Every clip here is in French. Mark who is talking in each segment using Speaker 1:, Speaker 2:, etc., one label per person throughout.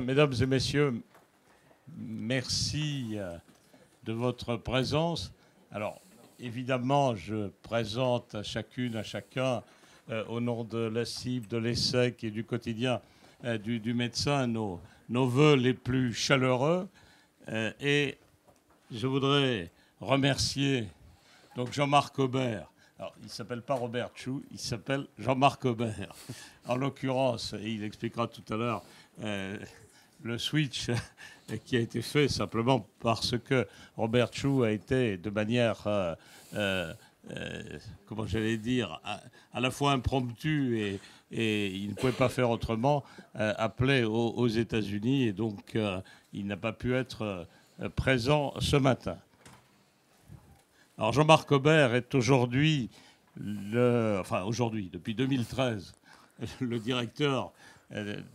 Speaker 1: mesdames et messieurs, merci euh, de votre présence. Alors, évidemment, je présente à chacune, à chacun, euh, au nom de la cible, de l'ESSEC et du quotidien euh, du, médecin, nos, nos voeux les plus chaleureux. et je voudrais remercier donc Jean-Marc Aubert. il ne s'appelle pas Robert Chou, il s'appelle Jean-Marc Aubert. En l'occurrence, et il expliquera tout à l'heure euh, le switch qui a été fait simplement parce que Robert Chou a été de manière, euh, euh, comment j'allais dire, à, la fois impromptu et, il ne pouvait pas faire autrement, appelé aux, aux États-Unis et donc il n'a pas pu être présent ce matin. Alors Jean-Marc Aubert est aujourd'hui, enfin aujourd'hui, depuis 2013, le directeur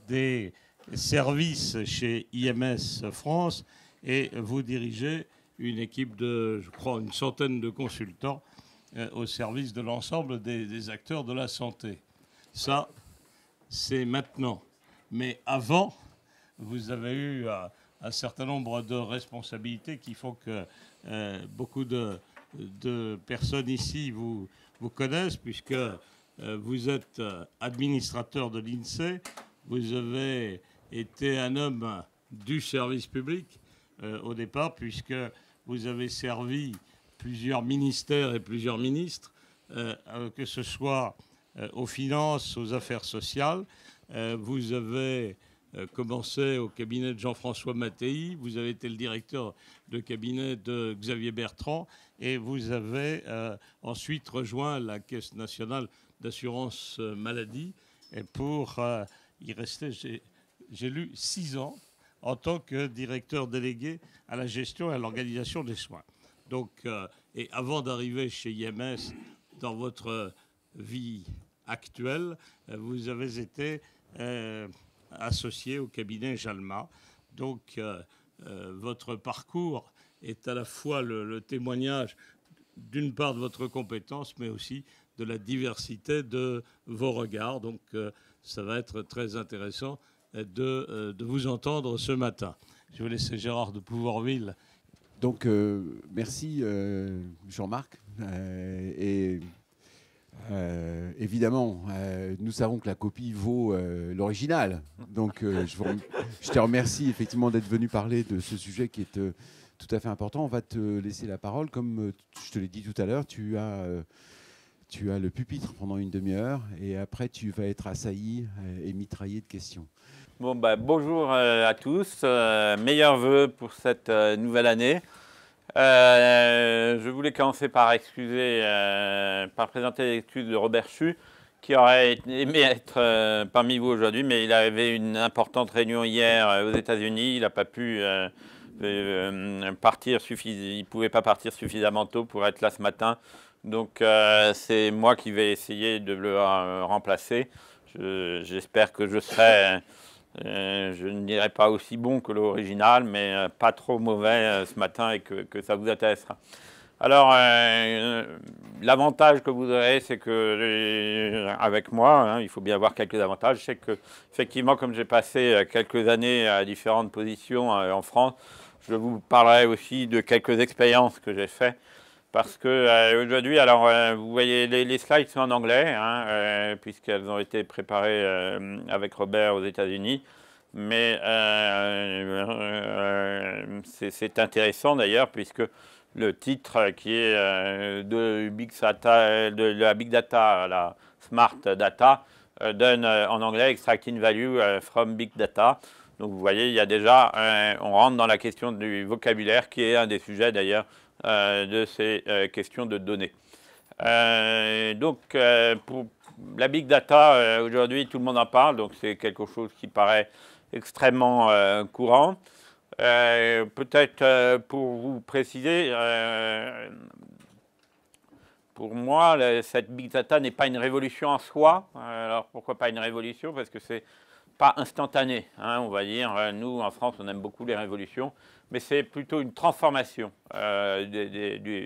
Speaker 1: des service chez IMS France et vous dirigez une équipe de, je crois, une centaine de consultants euh, au service de l'ensemble des, acteurs de la santé. Ça, c'est maintenant. Mais avant, vous avez eu un certain nombre de responsabilités qui font que euh, beaucoup de, personnes ici vous, vous connaissent, puisque euh, vous êtes administrateur de l'INSEE, vous avez était un homme du service public euh, au départ, puisque vous avez servi plusieurs ministères et plusieurs ministres, euh, euh, que ce soit aux finances, aux affaires sociales. vous avez commencé au cabinet de Jean-François Mattei, vous avez été le directeur de cabinet de Xavier Bertrand, et vous avez ensuite rejoint la Caisse nationale d'assurance maladie pour y rester j'ai lu six ans en tant que directeur délégué à la gestion et à l'organisation des soins. Donc, euh, et avant d'arriver chez IMS, dans votre vie actuelle, euh, vous avez été euh, associé au cabinet Jalma. Donc, votre parcours est à la fois le témoignage d'une part de votre compétence, mais aussi de la diversité de vos regards. Donc, ça va être très intéressant euh, de, vous entendre ce matin. Je vous laisser Gérard de Pouvoirville
Speaker 2: Donc, euh, merci euh, Jean-Marc. et évidemment, nous savons que la copie vaut l'original. Donc, je, te remercie effectivement d'être venu parler de ce sujet qui est tout à fait important. On va te laisser la parole. Comme je te l'ai dit tout à l'heure, tu as le pupitre pendant une demi-heure et après tu vas être assailli et mitraillé de questions.
Speaker 3: Bah, bonjour euh, à tous. meilleur meilleurs voeux pour cette euh, nouvelle année. Euh, je voulais commencer par excuser, par présenter l'excuse de Robert Chu, qui aurait aimé être parmi vous aujourd'hui, mais il avait une importante réunion hier aux États-Unis. Il n'a pas pu partir suffisamment. Il pouvait pas partir suffisamment tôt pour être là ce matin. Donc, c'est moi qui vais essayer de le remplacer. J'espère que je serai euh, je ne dirais pas aussi bon que l'original, mais euh, pas trop mauvais euh, ce matin et que, ça vous atteste. Alors, l'avantage que vous aurez, c'est que, avec moi, hein, il faut bien avoir quelques avantages, c'est que, effectivement, comme j'ai passé quelques années à différentes positions en France, je vous parlerai aussi de quelques expériences que j'ai faites parce que euh, aujourd'hui, alors euh, vous voyez, les, slides sont en anglais, hein, euh, puisqu'elles ont été préparées avec Robert aux États-Unis. Mais c'est intéressant d'ailleurs, puisque le titre qui est de, la Big Data la Smart Data donne en anglais Extracting Value from Big Data. Donc vous voyez, il y a déjà, on rentre dans la question du vocabulaire, qui est un des sujets d'ailleurs euh, de ces euh, questions de données. Euh, donc, pour la big data, aujourd'hui, tout le monde en parle, donc c'est quelque chose qui paraît extrêmement courant. peut-être pour vous préciser, pour moi, cette big data n'est pas une révolution en soi. alors pourquoi pas une révolution Parce que c'est pas instantanée. Hein, on va dire, euh, nous en France, on aime beaucoup les révolutions, mais c'est plutôt une transformation euh,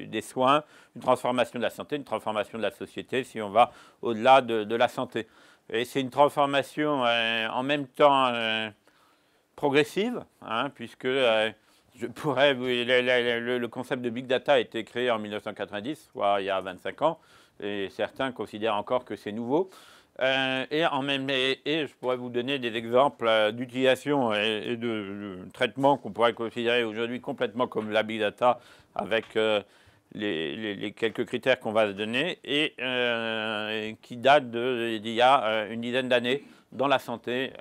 Speaker 3: des, soins, une transformation de la santé, une transformation de la société, si on va au-delà de, la santé. Et c'est une transformation euh, en même temps progressive, hein, puisque je pourrais, le, le, concept de big data a été créé en 1990, soit il y a 25 ans, et certains considèrent encore que c'est nouveau. Euh, et, en même, et, je pourrais vous donner des exemples euh, d'utilisation et, de, traitement qu'on pourrait considérer aujourd'hui complètement comme la big data avec euh, les, quelques critères qu'on va se donner et, qui datent d'il y a une dizaine d'années dans la santé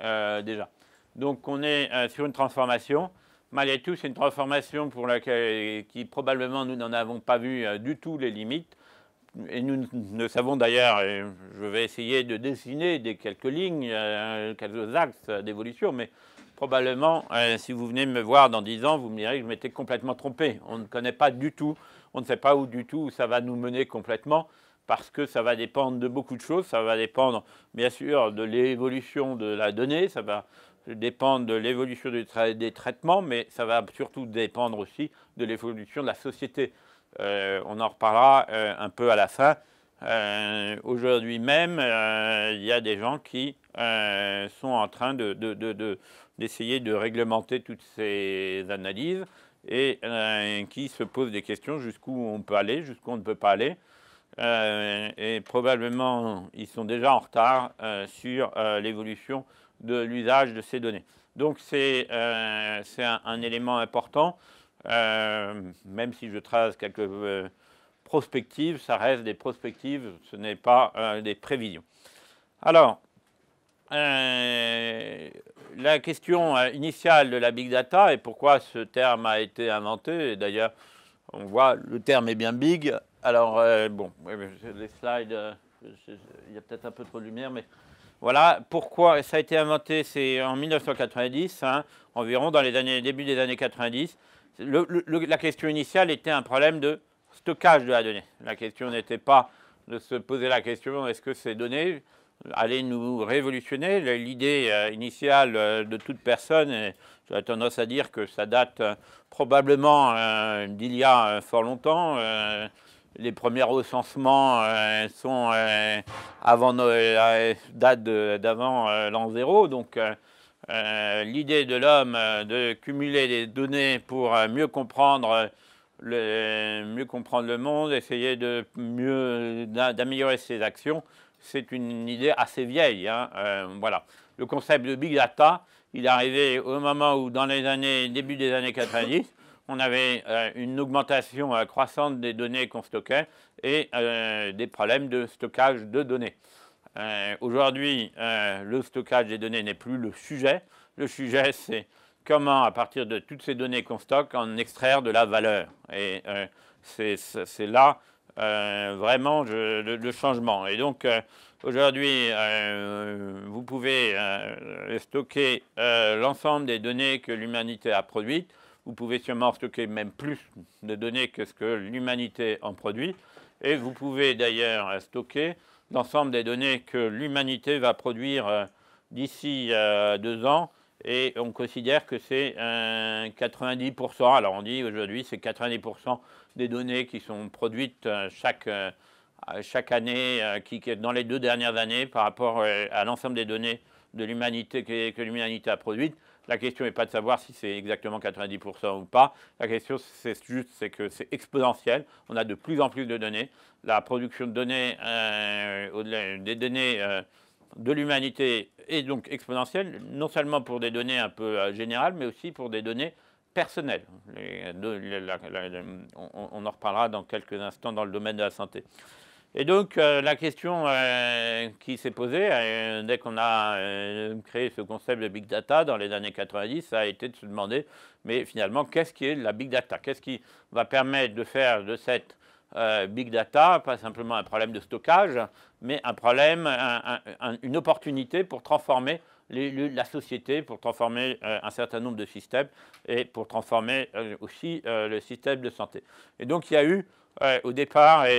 Speaker 3: déjà. Donc on est sur une transformation. Malgré tout, c'est une transformation pour laquelle qui probablement nous n'en avons pas vu du tout les limites et nous ne savons d'ailleurs, je vais essayer de dessiner des quelques lignes, euh, quelques axes d'évolution, mais probablement, euh, si vous venez me voir dans 10 ans, vous me direz que je m'étais complètement trompé. On ne connaît pas du tout, on ne sait pas où du tout ça va nous mener complètement parce que ça va dépendre de beaucoup de choses. Ça va dépendre, bien sûr, de l'évolution de la donnée, ça va dépendre de l'évolution des traitements, mais ça va surtout dépendre aussi de l'évolution de la société. Euh, on en reparlera euh, un peu à la fin. Euh, aujourd'hui même, il y a des gens qui sont en train d'essayer de, réglementer toutes ces analyses et qui se posent des questions jusqu'où on peut aller, jusqu'où on ne peut pas aller. et probablement, ils sont déjà en retard sur l'évolution de l'usage de ces données. Donc, c'est un, élément important. Euh, même si je trace quelques euh, prospectives, ça reste des prospectives, ce n'est pas euh, des prévisions. Alors, la question initiale de la big data et pourquoi ce terme a été inventé, et d'ailleurs, on voit, le terme est bien big. Alors, bon, les slides, il y a peut-être un peu trop de lumière, mais voilà pourquoi ça a été inventé, c'est en 1990, hein, environ dans les années, début des années 90 la question initiale était un problème de stockage de la donnée. La question n'était pas de se poser la question est-ce que ces données allaient nous révolutionner L'idée euh, initiale euh, de toute personne, j'ai tendance à dire que ça date euh, probablement d'il y a fort longtemps. les premiers recensements sont avant datent d'avant l'an zéro, donc euh, l'idée de l'homme euh, de cumuler des données pour euh, mieux comprendre le, monde, essayer de mieux d'améliorer ses actions, c'est une idée assez vieille. Hein, voilà. Le concept de big data, il est arrivé au moment où, dans les années début des années 90, on avait une augmentation croissante des données qu'on stockait et des problèmes de stockage de données. Euh, aujourd'hui, euh, le stockage des données n'est plus le sujet. Le sujet, c'est comment, à partir de toutes ces données qu'on stocke, en extraire de la valeur. Et euh, c'est là vraiment le, changement. Et donc, Aujourd'hui, vous pouvez stocker l'ensemble des données que l'humanité a produites. Vous pouvez sûrement stocker même plus de données que ce que l'humanité en produit. Et vous pouvez d'ailleurs stocker l'ensemble des données que l'humanité va produire euh, d'ici euh, deux ans. Et on considère que c'est 90%, alors on dit aujourd'hui c'est 90% des données qui sont produites euh, chaque, chaque année, qui, dans les deux dernières années par rapport à l'ensemble des données de l'humanité que, l'humanité a produites. La question n'est pas de savoir si c'est exactement 90% ou pas. La question, c'est juste, c'est que c'est exponentiel. On a de plus en plus de données. La production de données, euh, des données euh, de l'humanité est donc exponentielle, non seulement pour des données un peu euh, générales, mais aussi pour des données personnelles. on en reparlera dans quelques instants dans le domaine de la santé. Et donc, euh, la question euh, qui s'est posée, euh, dès qu'on a créé ce concept de big data dans les années 90, ça a été de se demander, mais finalement, qu'est-ce qui est la big data Qu'est-ce qui va permettre de faire de cette big data, pas simplement un problème de stockage, mais un problème, une opportunité pour transformer la société, pour transformer un certain nombre de systèmes et pour transformer aussi le système de santé. Et donc il y a eu au départ, et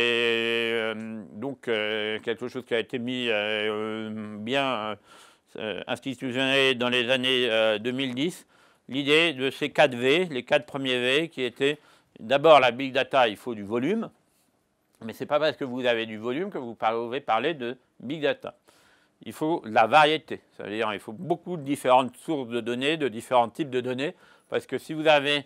Speaker 3: euh, donc euh, quelque chose qui a été mis euh, bien institutionné dans les années 2010, l'idée de ces 4 V, les 4 premiers V, qui étaient d'abord la big data, il faut du volume, mais ce n'est pas parce que vous avez du volume que vous pouvez parler de big data. Il faut la variété, c'est-à-dire il faut beaucoup de différentes sources de données, de différents types de données, parce que si vous avez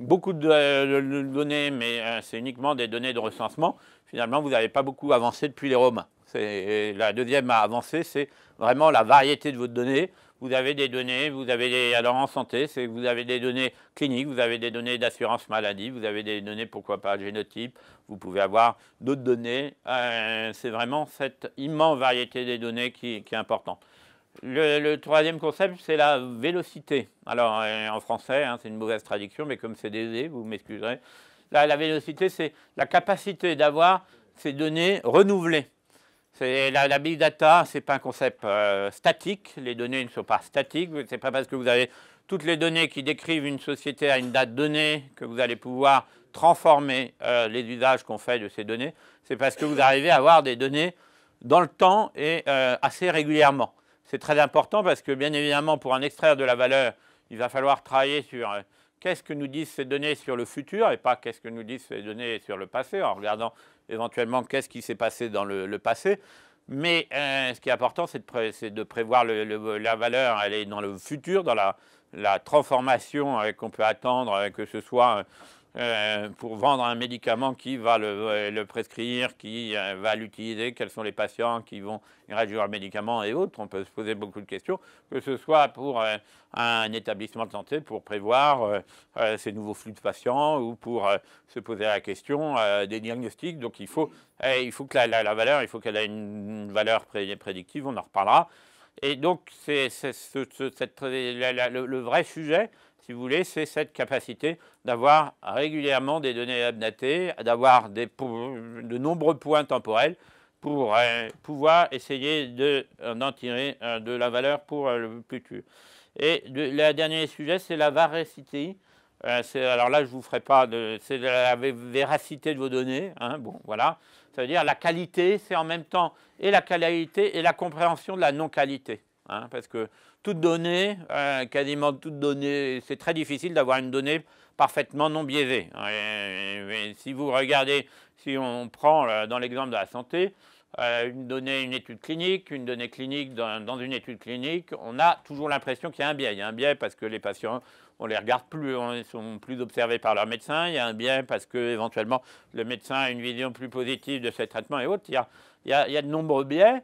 Speaker 3: beaucoup euh, de, données, mais euh, c'est uniquement des données de recensement, finalement, vous n'avez pas beaucoup avancé depuis les Romains. Euh, la deuxième à avancer, c'est vraiment la variété de vos données. Vous avez des données, vous avez des, alors en santé, c'est vous avez des données cliniques, vous avez des données d'assurance maladie, vous avez des données, pourquoi pas, génotype, vous pouvez avoir d'autres données. c'est vraiment cette immense variété des données qui est importante. Le, troisième concept, c'est la vélocité. Alors, euh, en français, hein, c'est une mauvaise traduction, mais comme c'est désé, vous m'excuserez. La, la vélocité, c'est la capacité d'avoir ces données renouvelées. La, la, big data, ce n'est pas un concept euh, statique. Les données ne sont pas statiques. Ce n'est pas parce que vous avez toutes les données qui décrivent une société à une date donnée que vous allez pouvoir transformer euh, les usages qu'on fait de ces données. C'est parce que vous arrivez à avoir des données dans le temps et assez régulièrement. C'est très important parce que, bien évidemment, pour en extraire de la valeur, il va falloir travailler sur euh, qu'est-ce que nous disent ces données sur le futur et pas qu'est-ce que nous disent ces données sur le passé, en regardant éventuellement qu'est-ce qui s'est passé dans le, passé. Mais euh, ce qui est important, c'est de, prévoir la valeur, elle est dans le futur, dans la, transformation euh, qu'on peut attendre, que ce soit euh, pour vendre un médicament, qui va le, euh, prescrire, qui euh, va l'utiliser, quels sont les patients qui vont réduire le médicament et autres. On peut se poser beaucoup de questions, que ce soit pour un établissement de santé, pour prévoir ces nouveaux flux de patients ou pour se poser la question des diagnostics. Donc il faut, il faut que la, valeur, il faut qu'elle ait une valeur prédictive, on en reparlera. Et donc, c'est le vrai sujet, si vous voulez, c'est cette capacité d'avoir régulièrement des données abnatées, d'avoir de nombreux points temporels pour euh, pouvoir essayer euh, d'en tirer euh, de la valeur pour le futur. Et le dernier sujet, c'est la varicité. alors là, je vous ferai pas de... C'est la véracité de vos données. Hein, bon, voilà. Ça veut dire la qualité, c'est en même temps et la qualité et la compréhension de la non-qualité. Hein, parce que toute donnée, euh, quasiment toute donnée, c'est très difficile d'avoir une donnée parfaitement non biaisée. si vous regardez, si on prend euh, dans l'exemple de la santé, euh, une donnée, une étude clinique, une donnée clinique dans, une étude clinique, on a toujours l'impression qu'il y a un biais. Il y a un biais parce que les patients, on les regarde plus, on sont plus observés par leur médecin. Il y a un biais parce que éventuellement le médecin a une vision plus positive de ses traitements et autres. il y a de nombreux biais.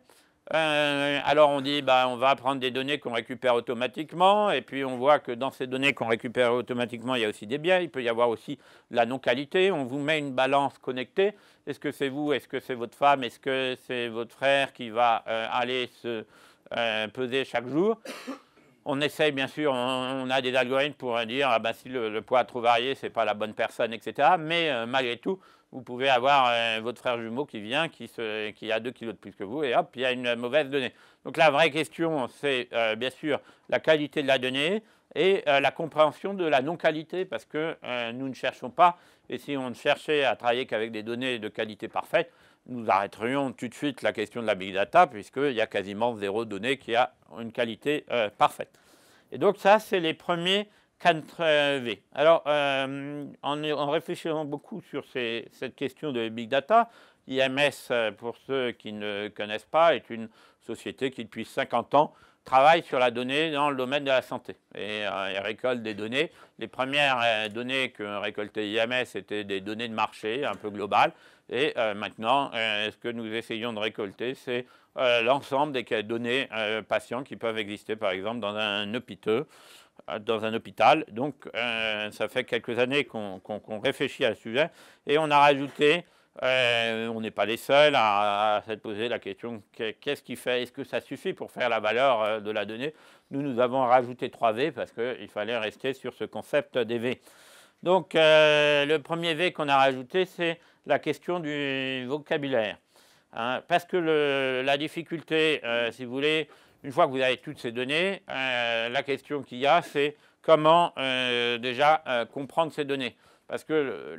Speaker 3: Euh, alors on dit, bah, on va prendre des données qu'on récupère automatiquement, et puis on voit que dans ces données qu'on récupère automatiquement, il y a aussi des biens, il peut y avoir aussi la non-qualité, on vous met une balance connectée, est-ce que c'est vous, est-ce que c'est votre femme, est-ce que c'est votre frère qui va euh, aller se euh, peser chaque jour on essaye, bien sûr, on, a des algorithmes pour dire ah, bah, si le, poids est trop varié, ce n'est pas la bonne personne, etc. Mais malgré tout, vous pouvez avoir euh, votre frère jumeau qui vient, qui, a 2 kilos de plus que vous, et hop, il y a une mauvaise donnée. Donc la vraie question, c'est euh, bien sûr la qualité de la donnée et euh, la compréhension de la non-qualité, parce que nous ne cherchons pas, et si on ne cherchait à travailler qu'avec des données de qualité parfaite, nous arrêterions tout de suite la question de la big data, puisqu'il y a quasiment zéro donnée qui a une qualité parfaite. Et donc ça, c'est les premiers V. Alors, euh, en, réfléchissant beaucoup sur cette question de big data, IMS, euh, pour ceux qui ne connaissent pas, est une société qui, depuis 50 ans, travaille sur la donnée dans le domaine de la santé et, euh, récolte des données. Les premières données que récoltait IMS étaient des données de marché un peu globales. Et maintenant, ce que nous essayons de récolter, c'est l'ensemble des données patients qui peuvent exister, par exemple, dans un hôpital. Euh, dans un hôpital. Donc, euh, ça fait quelques années qu'on réfléchit à ce sujet. Et on a rajouté, euh, on n'est pas les seuls à, se poser la question qu'est-ce qui fait Est-ce que ça suffit pour faire la valeur de la donnée Nous, nous avons rajouté 3V parce qu'il fallait rester sur ce concept des V. Donc, le premier V qu'on a rajouté, c'est la question du vocabulaire. Hein, parce que la difficulté, si vous voulez, une fois que vous avez toutes ces données, euh, la question qu'il y a, c'est comment euh, déjà euh, comprendre ces données. Parce que,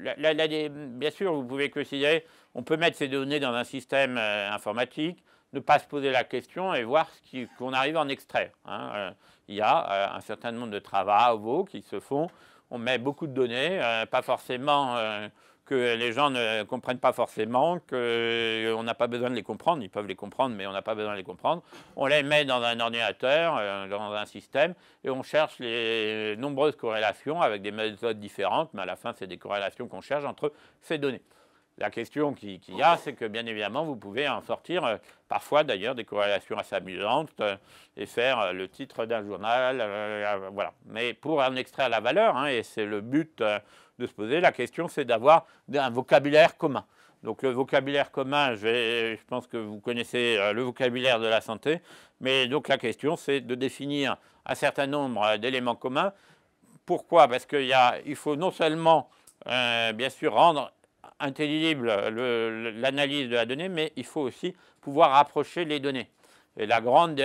Speaker 3: bien sûr, vous pouvez considérer, on peut mettre ces données dans un système informatique, ne pas se poser la question et voir ce qu'on arrive arrive en extrait. Hein. il y a un certain nombre de travaux qui se font. On met beaucoup de données, pas forcément que les gens ne comprennent pas forcément, qu'on euh, n'a pas besoin de les comprendre, ils peuvent les comprendre, mais on n'a pas besoin de les comprendre. On les met dans un ordinateur, euh, dans un système, et on cherche les nombreuses corrélations avec des méthodes différentes, mais à la fin, c'est des corrélations qu'on cherche entre ces données. La question qu'il y a, c'est que bien évidemment, vous pouvez en sortir euh, parfois d'ailleurs des corrélations assez amusantes et faire le titre d'un journal, voilà. Mais pour en extraire la valeur, hein, et c'est le but de se poser. La question, c'est d'avoir un vocabulaire commun. Donc le vocabulaire commun, je, pense que vous connaissez euh, le vocabulaire de la santé, mais donc la question, c'est de définir un certain nombre euh, d'éléments communs. Pourquoi Parce qu'il faut non seulement, euh, bien sûr, rendre intelligible l'analyse de la donnée, mais il faut aussi pouvoir rapprocher les données. Et la grande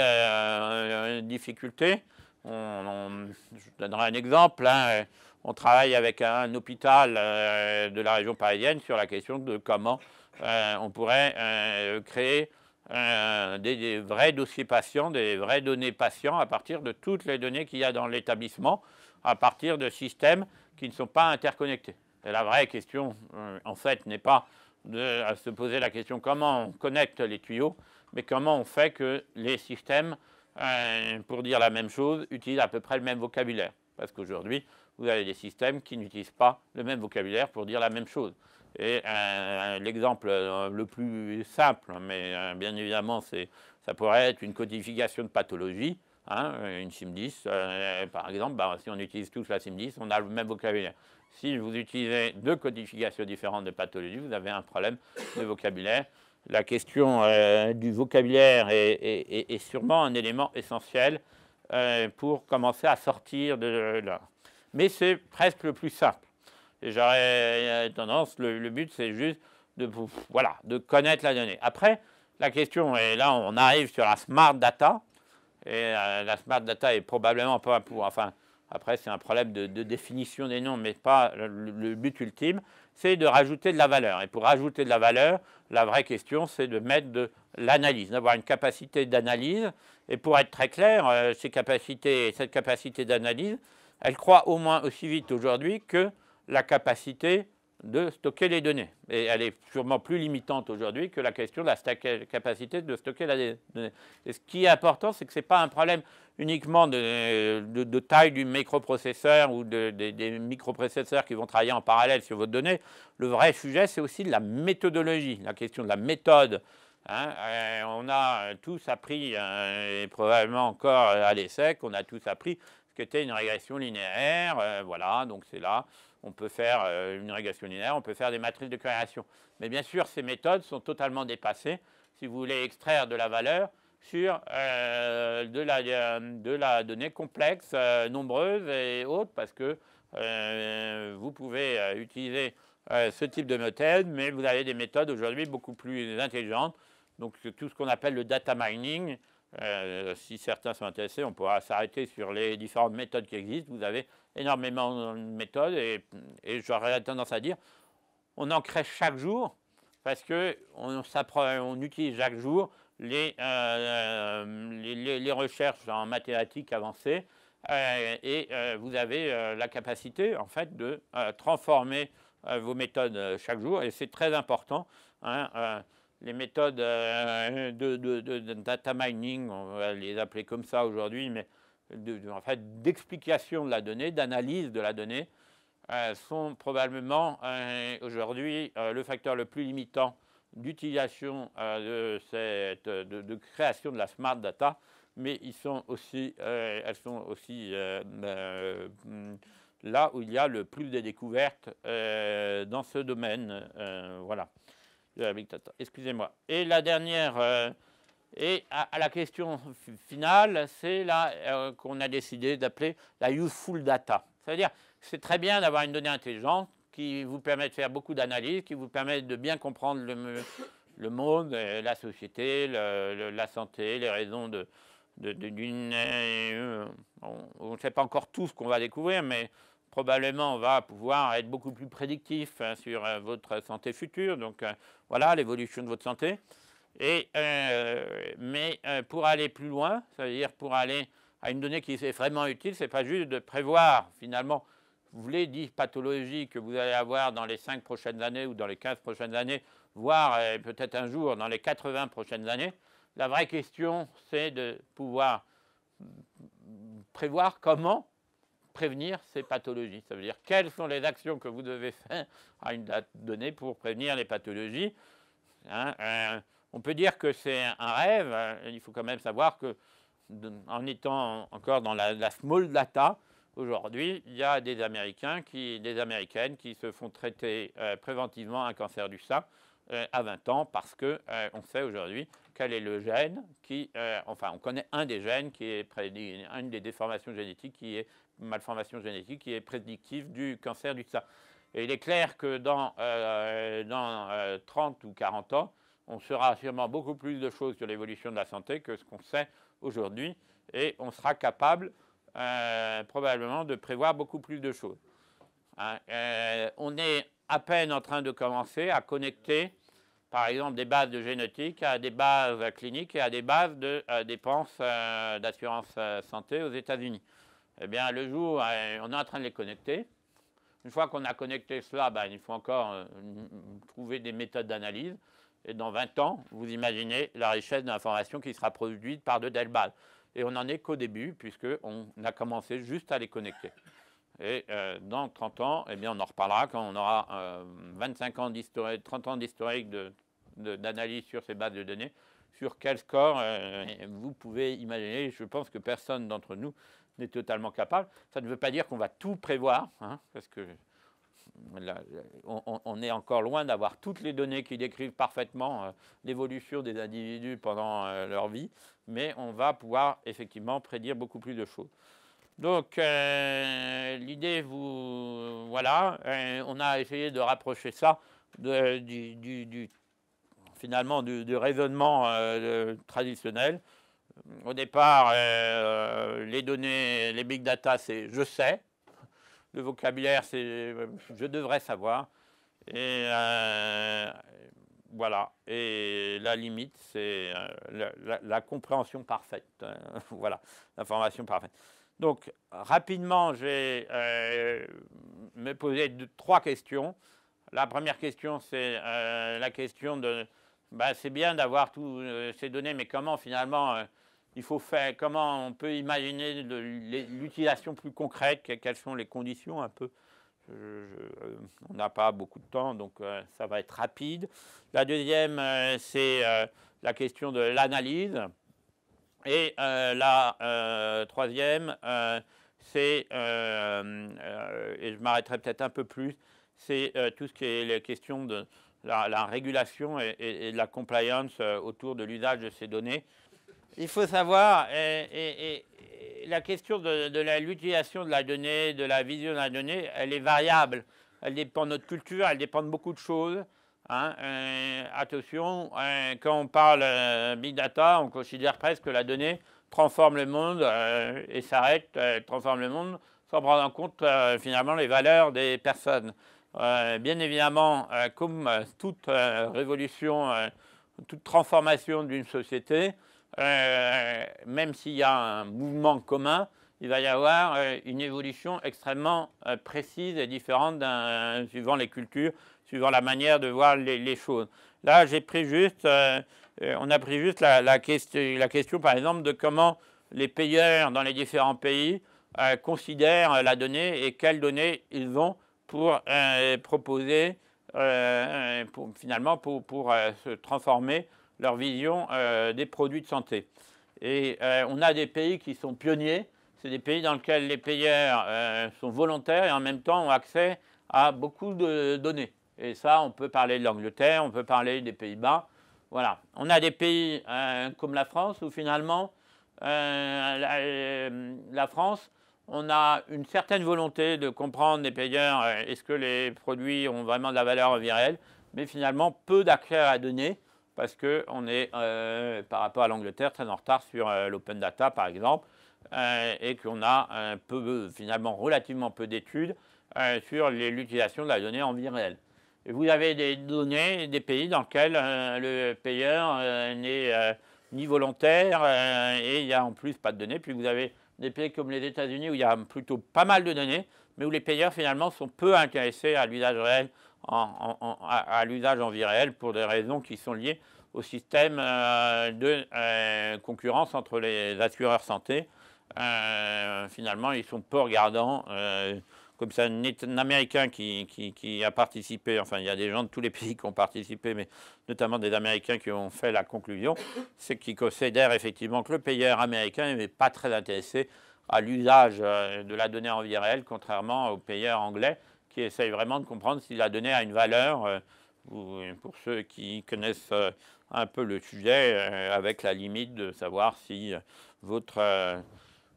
Speaker 3: difficulté, on, je donnerai un exemple, hein, on travaille avec un hôpital euh, de la région parisienne sur la question de comment euh, on pourrait euh, créer des, vrais dossiers patients, des vraies données patients à partir de toutes les données qu'il y a dans l'établissement, à partir de systèmes qui ne sont pas interconnectés. Et la vraie question, en fait, n'est pas de se poser la question comment on connecte les tuyaux, mais comment on fait que les systèmes, pour dire la même chose, utilisent à peu près le même vocabulaire. Parce qu'aujourd'hui, vous avez des systèmes qui n'utilisent pas le même vocabulaire pour dire la même chose. Et l'exemple euh, le plus simple, mais euh, bien évidemment, ça pourrait être une codification de pathologie. Hein, une SIM10, euh, par exemple, ben, si on utilise tous la SIM10, on a le même vocabulaire. Si vous utilisez deux codifications différentes de pathologie, vous avez un problème de vocabulaire. La question du vocabulaire est, est, sûrement un élément essentiel pour commencer à sortir de là mais c'est presque le plus simple. Et j'aurais tendance, le, but, c'est juste de, voilà, de connaître la donnée. Après, la question, et là, on arrive sur la smart data, et euh, la smart data est probablement pas pour, enfin, après, c'est un problème de, définition des noms, mais pas le, but ultime, c'est de rajouter de la valeur. Et pour rajouter de la valeur, la vraie question, c'est de mettre de l'analyse, d'avoir une capacité d'analyse. Et pour être très clair, euh, ces capacités, cette capacité d'analyse, elle croît au moins aussi vite aujourd'hui que la capacité de stocker les données. Et elle est sûrement plus limitante aujourd'hui que la question de la capacité de stocker les données. Et ce qui est important, c'est que ce n'est pas un problème uniquement de, taille du microprocesseur ou des microprocesseurs qui vont travailler en parallèle sur vos données. Le vrai sujet, c'est aussi de la méthodologie, la question de la méthode. Hein. Euh, on a tous appris, euh, et probablement encore euh, à l'ESSEC, on a tous appris ce était une régression linéaire. Euh, voilà, donc c'est là. On peut faire euh, une régression linéaire, on peut faire des matrices de corrélation. Mais bien sûr, ces méthodes sont totalement dépassées si vous voulez extraire de la valeur sur euh, de, la, de, la, donnée complexe, nombreuse et haute, parce que vous pouvez utiliser ce type de méthode, mais vous avez des méthodes aujourd'hui beaucoup plus intelligentes. Donc tout ce qu'on appelle le data mining, euh, si certains sont intéressés, on pourra s'arrêter sur les différentes méthodes qui existent. Vous avez énormément de méthodes et, j'aurais tendance à dire, on en crée chaque jour parce qu'on on, utilise chaque jour euh, euh, les, les, recherches en mathématiques avancées et vous avez la capacité en fait de transformer vos méthodes chaque jour et c'est très important. Hein, les méthodes euh, de, data mining, on va les appeler comme ça aujourd'hui, mais en fait d'explication de la donnée, d'analyse de la donnée, euh, sont probablement euh, aujourd'hui le facteur le plus limitant d'utilisation de cette de, création de la smart data, mais ils sont aussi, elles sont aussi là où il y a le plus de découvertes dans ce domaine. voilà. Excusez-moi. Et la dernière, euh, et à, la question finale, c'est là euh, qu'on a décidé d'appeler la useful data. C'est-à-dire, c'est très bien d'avoir une donnée intelligente qui vous permet de faire beaucoup d'analyses, qui vous permet de bien comprendre le, monde, euh, la société, la santé, les raisons de, d'une... on ne sait pas encore tout ce qu'on va découvrir, mais probablement on va pouvoir être beaucoup plus prédictif hein, sur euh, votre santé future. Donc euh, voilà l'évolution de votre santé. Et, euh, mais pour aller plus loin, cest à dire pour aller à une donnée qui est vraiment utile, c'est pas juste de prévoir finalement vous voulez 10 pathologies que vous allez avoir dans les 5 prochaines années ou dans les 15 prochaines années, voire peut-être un jour dans les 80 prochaines années. La vraie question, c'est de pouvoir prévoir comment prévenir ces pathologies. Ça veut dire quelles sont les actions que vous devez faire à une date donnée pour prévenir les pathologies. Hein, euh, on peut dire que c'est un rêve. Il faut quand même savoir que, en étant encore dans la, small data, aujourd'hui, il y a des Américains qui, des Américaines qui se font traiter euh, préventivement un cancer du sein euh, à 20 ans parce que on sait aujourd'hui quel est le gène qui, enfin, on connaît un des gènes qui est prédit, une des déformations génétiques qui est malformation génétique qui est prédictive du cancer du sein. Et il est clair que dans, euh, dans 30 euh, ou 40 ans, on saura sûrement beaucoup plus de choses sur l'évolution de la santé que ce qu'on sait aujourd'hui, et on sera capable euh, probablement de prévoir beaucoup plus de choses. Hein, on est à peine en train de commencer à connecter, par exemple, des bases de génétique à des bases cliniques et à des bases de dépenses d'assurance santé aux États-Unis eh bien, le jour, euh, on est en train de les connecter. Une fois qu'on a connecté cela, ben, il faut encore euh, trouver des méthodes d'analyse. Et dans 20 ans, vous imaginez la richesse d'informations qui sera produite par de telles bases. Et on n'en est qu'au début, puisqu'on a commencé juste à les connecter. Et euh, dans 30 ans, eh bien, on en reparlera quand on aura 25 ans d'historique, 30 ans d'historique d'analyse sur ces bases de données. Sur quel score vous pouvez imaginer Je pense que personne d'entre nous n'est totalement capable. Ça ne veut pas dire qu'on va tout prévoir, hein, parce que on, est encore loin d'avoir toutes les données qui décrivent parfaitement euh, l'évolution des individus pendant euh, leur vie, mais on va pouvoir effectivement prédire beaucoup plus de choses. Donc euh, l'idée, vous voilà, on a essayé de rapprocher ça finalement du, raisonnement traditionnel au départ, euh, euh, les données, les big data, c'est je sais. Le vocabulaire, c'est euh, je devrais savoir. Et voilà. Et la limite, c'est la, compréhension parfaite. Hein. voilà, l'information parfaite. Donc, rapidement, je vais me poser trois questions. La première question, c'est la question de bah, c'est bien d'avoir toutes ces données, mais comment finalement il faut faire, comment on peut imaginer l'utilisation plus concrète, quelles sont les conditions un peu. Euh, on n'a pas beaucoup de temps, donc euh, ça va être rapide. La deuxième, euh, c'est la question de l'analyse. Et la troisième, c'est, et je m'arrêterai peut-être un peu plus, c'est tout ce qui est la question de la, régulation et, et, de la compliance autour de l'usage de ces données il faut savoir, et, la question de, l'utilisation de la donnée, de la vision de la donnée, elle est variable. Elle dépend de notre culture, elle dépend de beaucoup de choses. Hein. Euh, attention, euh, quand on parle euh, big data, on considère presque que la donnée transforme le monde et s'arrête, transforme le monde, sans prendre en compte finalement les valeurs des personnes. bien évidemment, comme toute révolution, toute transformation d'une société, euh, même s'il y a un mouvement commun, il va y avoir euh, une évolution extrêmement euh, précise et différente suivant les cultures, suivant la manière de voir les, choses. Là, j'ai juste, on a pris juste la, question, par exemple, de comment les payeurs dans les différents pays considèrent la donnée et quelles données ils ont pour proposer, finalement, pour se transformer leur vision euh, des produits de santé. Et euh, on a des pays qui sont pionniers, c'est des pays dans lesquels les payeurs euh, sont volontaires et en même temps ont accès à beaucoup de données. Et ça, on peut parler de l'Angleterre, on peut parler des Pays-Bas. Voilà. On a des pays comme la France où finalement, la, France, on a une certaine volonté de comprendre les payeurs, est-ce que les produits ont vraiment de la valeur virale, mais finalement peu d'accès à la donnée parce qu'on est, euh, par rapport à l'Angleterre, très en retard sur euh, l'open data, par exemple, euh, et qu'on a peu, finalement relativement peu d'études sur l'utilisation de la donnée en vie réelle. vous avez des données des pays dans lesquels le payeur n'est ni volontaire, et il n'y a en plus pas de données. Puis vous avez des pays comme les États-Unis où il y a plutôt pas mal de données, mais où les payeurs finalement sont peu intéressés à l'usage réel à, l'usage en vie réelle pour des raisons qui sont liées au système euh, de euh, concurrence entre les assureurs santé. Euh, finalement, ils sont peu regardants. comme ça, un, Américain qui, a participé, enfin il y a des gens de tous les pays qui ont participé, mais notamment des Américains qui ont fait la conclusion, c'est qu'ils considèrent effectivement que le payeur américain n'est pas très intéressé à l'usage de la donnée en vie réelle, contrairement au payeur anglais, qui essaye vraiment de comprendre s'il a donné à une valeur, euh, euh, pour ceux qui connaissent euh, un peu le sujet, avec la limite de savoir si votre,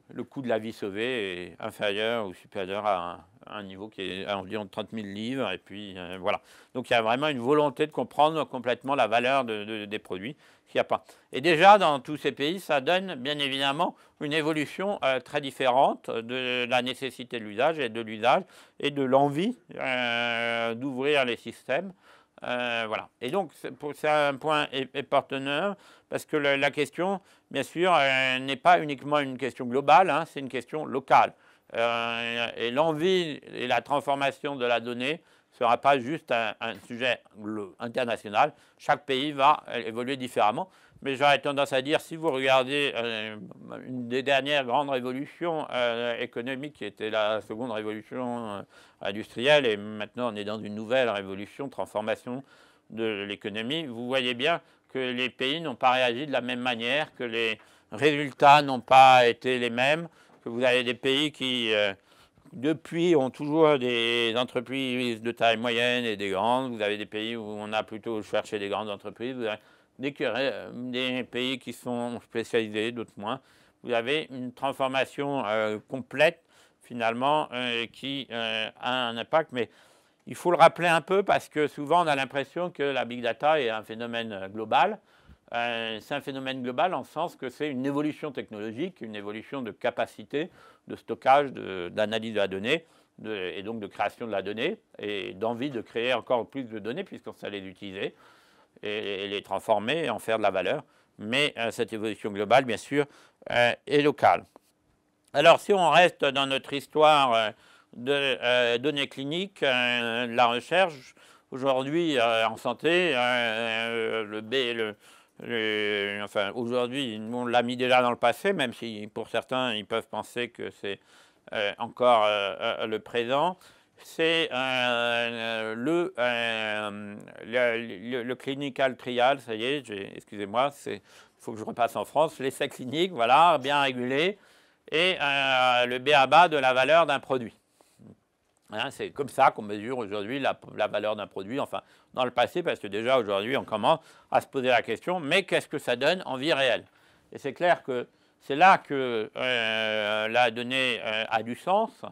Speaker 3: le coût de la vie sauvée est inférieur ou supérieur à un niveau qui est à environ 30 000 livres. Et puis euh, voilà. Donc il y a vraiment une volonté de comprendre complètement la valeur de, des produits qu'il n'y a pas. Et déjà, dans tous ces pays, ça donne bien évidemment une évolution euh, très différente de la nécessité de l'usage et de l'usage et de l'envie euh, d'ouvrir les systèmes. voilà. Et donc, c'est un point partenaire parce que la question, bien sûr, n'est pas uniquement une question globale, hein, c'est une question locale. Euh, et l'envie et la transformation de la donnée ne sera pas juste un, sujet international. Chaque pays va évoluer différemment. Mais j'aurais tendance à dire, si vous regardez euh, une des dernières grandes révolutions euh, économiques, qui était la seconde révolution industrielle, et maintenant on est dans une nouvelle révolution, transformation de l'économie, vous voyez bien que les pays n'ont pas réagi de la même manière, que les résultats n'ont pas été les mêmes, vous avez des pays qui, euh, depuis, ont toujours des entreprises de taille moyenne et des grandes. Vous avez des pays où on a plutôt cherché des grandes entreprises. Vous avez des, euh, pays qui sont spécialisés, d'autres moins. Vous avez une transformation euh, complète, finalement, qui a un impact. Mais il faut le rappeler un peu parce que souvent, on a l'impression que la big data est un phénomène global. Euh, c'est un phénomène global en sens que c'est une évolution technologique, une évolution de capacité de stockage, d'analyse de, la donnée, et donc de création de la donnée, et d'envie de créer encore plus de données puisqu'on sait les utiliser, et, les transformer et en faire de la valeur. Mais euh, cette évolution globale, bien sûr, euh, est locale. Alors si on reste dans notre histoire de données cliniques, la recherche, aujourd'hui en santé, le B, le, euh, enfin, aujourd'hui, on l'a mis déjà dans le passé, même si pour certains, ils peuvent penser que c'est euh, encore euh, le présent. C'est le, le, clinical trial, ça y est, excusez-moi, il faut que je repasse en France, l'essai clinique, voilà, bien régulé, et le BABA de la valeur d'un produit. Hein, c'est comme ça qu'on mesure aujourd'hui la, valeur d'un produit, enfin, dans le passé, parce que déjà aujourd'hui, on commence à se poser la question, mais qu'est-ce que ça donne en vie réelle Et c'est clair que c'est là que euh, la donnée euh, a du sens,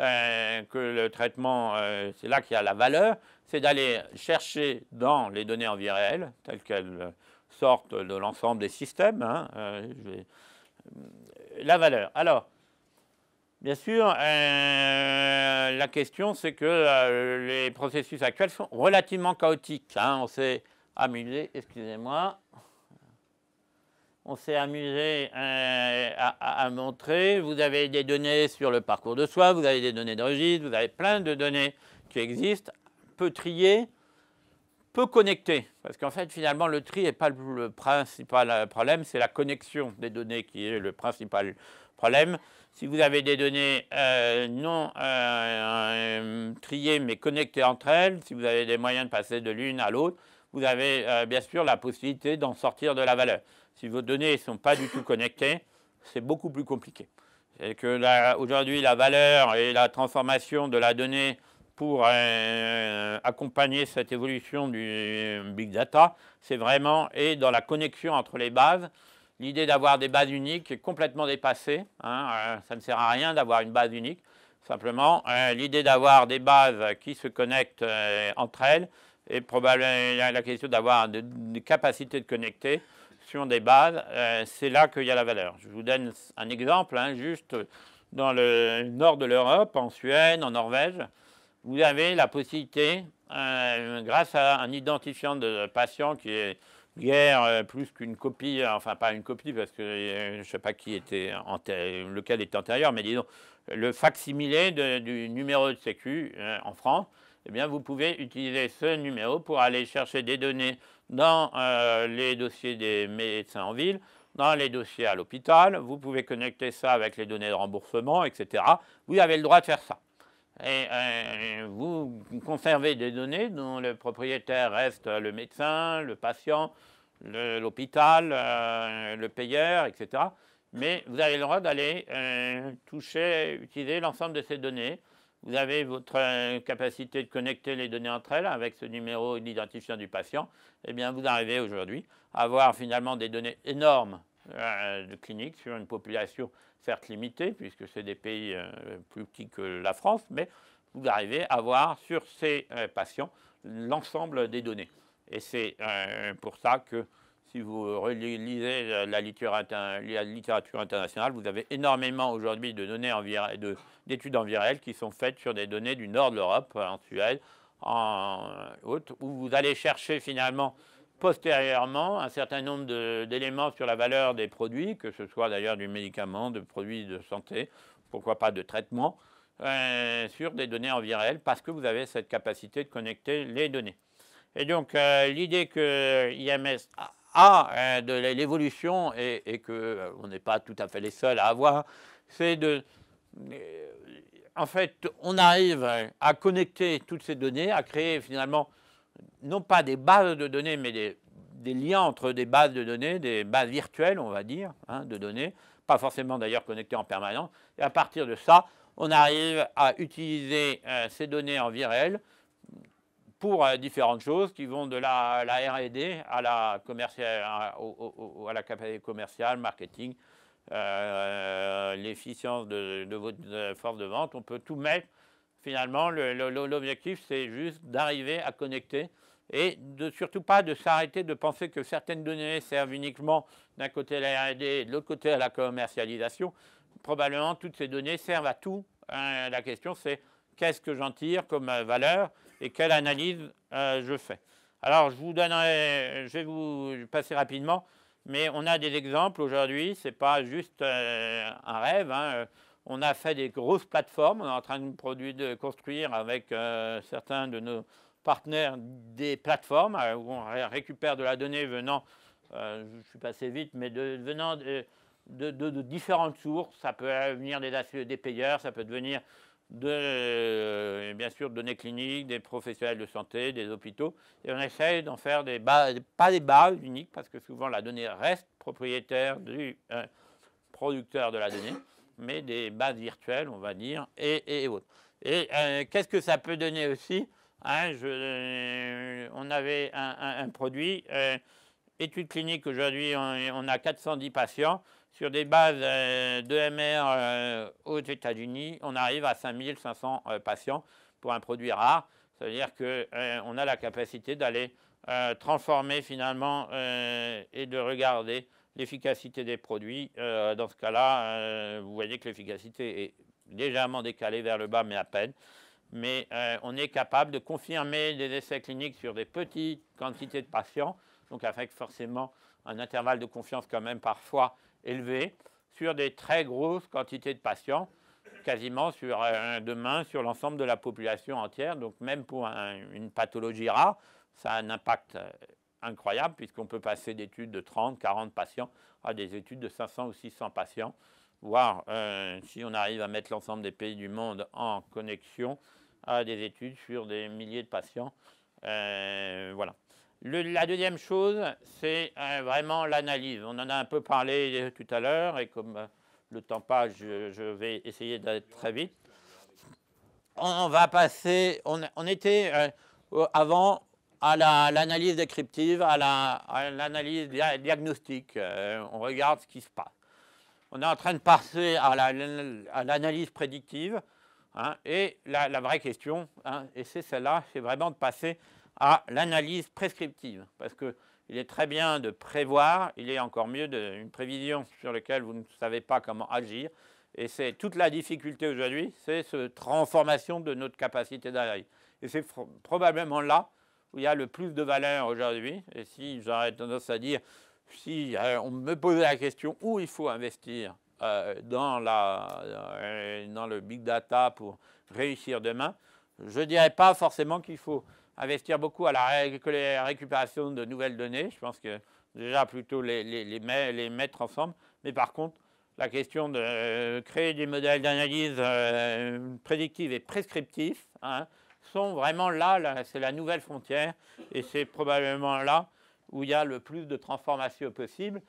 Speaker 3: euh, que le traitement, c'est là qu'il y a la valeur, c'est d'aller chercher dans les données en vie réelle, telles qu'elles sortent de l'ensemble des systèmes, hein, la valeur. Alors, Bien sûr, euh, la question c'est que euh, les processus actuels sont relativement chaotiques. Hein. On s'est amusé, excusez-moi, on s'est amusé euh, à, montrer. Vous avez des données sur le parcours de soi, vous avez des données de registre, vous avez plein de données qui existent, peu triées, peu connectées. Parce qu'en fait, finalement, le tri n'est pas le principal problème, c'est la connexion des données qui est le principal problème. Si vous avez des données euh, non euh, euh, triées mais connectées entre elles, si vous avez des moyens de passer de l'une à l'autre, vous avez bien sûr la possibilité d'en sortir de la valeur. Si vos données ne sont pas du tout connectées, c'est beaucoup plus compliqué. Et que aujourd'hui, la valeur et la transformation de la donnée pour accompagner cette évolution du big data, c'est vraiment et dans la connexion entre les bases L'idée d'avoir des bases uniques est complètement dépassée. Hein, euh, ça ne sert à rien d'avoir une base unique. Simplement, euh, l'idée d'avoir des bases qui se connectent euh, entre elles et probablement la question d'avoir des capacités de connecter sur des bases, c'est là qu'il y a la valeur. Je vous donne un exemple, hein, juste dans le nord de l'Europe, en Suède, en Norvège, vous avez la possibilité, grâce à un identifiant de patient qui est Guerre, euh, plus qu'une copie, euh, enfin pas une copie, parce que euh, je ne sais pas qui était lequel était antérieur, mais disons, le facsimilé de, du numéro de sécu en France, eh bien, vous pouvez utiliser ce numéro pour aller chercher des données dans les dossiers des médecins en ville, dans les dossiers à l'hôpital. Vous pouvez connecter ça avec les données de remboursement, etc. Vous avez le droit de faire ça. Et euh, vous conservez des données dont le propriétaire reste le médecin, le patient, l'hôpital, euh, le payeur, etc. Mais vous avez le droit d'aller euh, toucher, utiliser l'ensemble de ces données. Vous avez votre capacité de connecter les données entre elles avec ce numéro d'identifiant du patient. Eh bien, vous arrivez aujourd'hui à avoir finalement des données énormes euh, de cliniques sur une population certes limitée, puisque c'est des pays euh, plus petits que la France, mais vous arrivez à voir sur ces euh, patients l'ensemble des données. Et c'est pour ça que si vous relisez la littérature, internationale, vous avez énormément aujourd'hui de données d'études en virale qui sont faites sur des données du nord de l'Europe, en Suède, en haute, où vous allez chercher finalement postérieurement un certain nombre d'éléments sur la valeur des produits, que ce soit d'ailleurs du médicament, de produits de santé, pourquoi pas de traitement, euh, sur des données en vie réelle, parce que vous avez cette capacité de connecter les données. Et donc euh, l'idée que IMS a, euh, de l'évolution et, et que on n'est pas tout à fait les seuls à avoir, c'est de en fait, on arrive à connecter toutes ces données, à créer finalement non pas des bases de données, mais des, liens entre des bases de données, des bases virtuelles, on va dire, hein, de données, pas forcément d'ailleurs connectées en permanence. Et à partir de ça, on arrive à utiliser euh, ces données en vie réelle pour euh, différentes choses qui vont de la, R&D à la commerciale, à, la commerciale, marketing, euh, l'efficience de, de votre force de vente. On peut tout mettre finalement, l'objectif, c'est juste d'arriver à connecter et de, surtout pas de s'arrêter de penser que certaines données servent uniquement d'un côté à la R&D et de l'autre côté à la commercialisation. Probablement, toutes ces données servent à tout. Hein. la question, c'est qu'est-ce que j'en tire comme euh, valeur et quelle analyse euh, je fais. Alors, je vous donnerai, je vais vous passer rapidement, mais on a des exemples aujourd'hui. C'est pas juste euh, un rêve. Hein, on a fait des grosses plateformes. On est en train de, produire, de construire avec euh, certains de nos partenaires des plateformes euh, où on récupère de la donnée venant, euh, je suis passé vite, mais venant de, différentes sources. Ça peut venir des, des payeurs, ça peut venir de, bien sûr, de données cliniques, des professionnels de santé, des hôpitaux. Et on essaye d'en faire des bases, pas des bases uniques, parce que souvent la donnée reste propriétaire du producteur de la donnée mais des bases virtuelles, on va dire, et, et autres. Et euh, qu'est-ce que ça peut donner aussi hein, euh, On avait un, produit, euh, étude clinique aujourd'hui, on, on, a 410 patients. Sur des bases euh, de MR aux États-Unis, on arrive à 5500 patients pour un produit rare. C'est-à-dire qu'on a la capacité d'aller transformer finalement et de regarder l'efficacité des produits, euh, dans ce cas-là, euh, vous voyez que l'efficacité est légèrement décalée vers le bas, mais à peine. Mais euh, on est capable de confirmer des essais cliniques sur des petites quantités de patients, donc avec forcément un intervalle de confiance quand même parfois élevé, sur des très grosses quantités de patients, quasiment sur demain sur l'ensemble de la population entière. Donc même pour une pathologie rare, ça a un impact incroyable, puisqu'on peut passer d'études de 30, 40 patients à des études de 500 ou 600 patients, voire euh, si on arrive à mettre l'ensemble des pays du monde en connexion à des études sur des milliers de patients. Euh, voilà. la deuxième chose, c'est euh, vraiment l'analyse. On en a un peu parlé tout à l'heure, et comme le temps passe, je, vais essayer d'être très vite. On va passer, on, on était, avant, à l'analyse descriptive, à l'analyse diagnostique. Euh, on regarde ce qui se passe. On est en train de passer à l'analyse prédictive. Hein, et la, vraie question, hein, et c'est celle-là, c'est vraiment de passer à l'analyse prescriptive. Parce que il est très bien de prévoir, il est encore mieux d'une prévision sur laquelle vous ne savez pas comment agir. Et c'est toute la difficulté aujourd'hui, c'est cette transformation de notre capacité d'agir. Et c'est probablement là où il y a le plus de valeur aujourd'hui. Et si j'aurais tendance à dire, si euh, on me posait la question où il faut investir euh, dans, la, euh, dans le big data pour réussir demain, je ne dirais pas forcément qu'il faut investir beaucoup à la récupération de nouvelles données. Je pense que déjà plutôt les, les, les, mettre ensemble. Mais par contre, la question de créer des modèles d'analyse prédictifs et prescriptifs, hein, sont vraiment là, c'est la nouvelle frontière, et c'est probablement là où il y a le plus de transformations possible,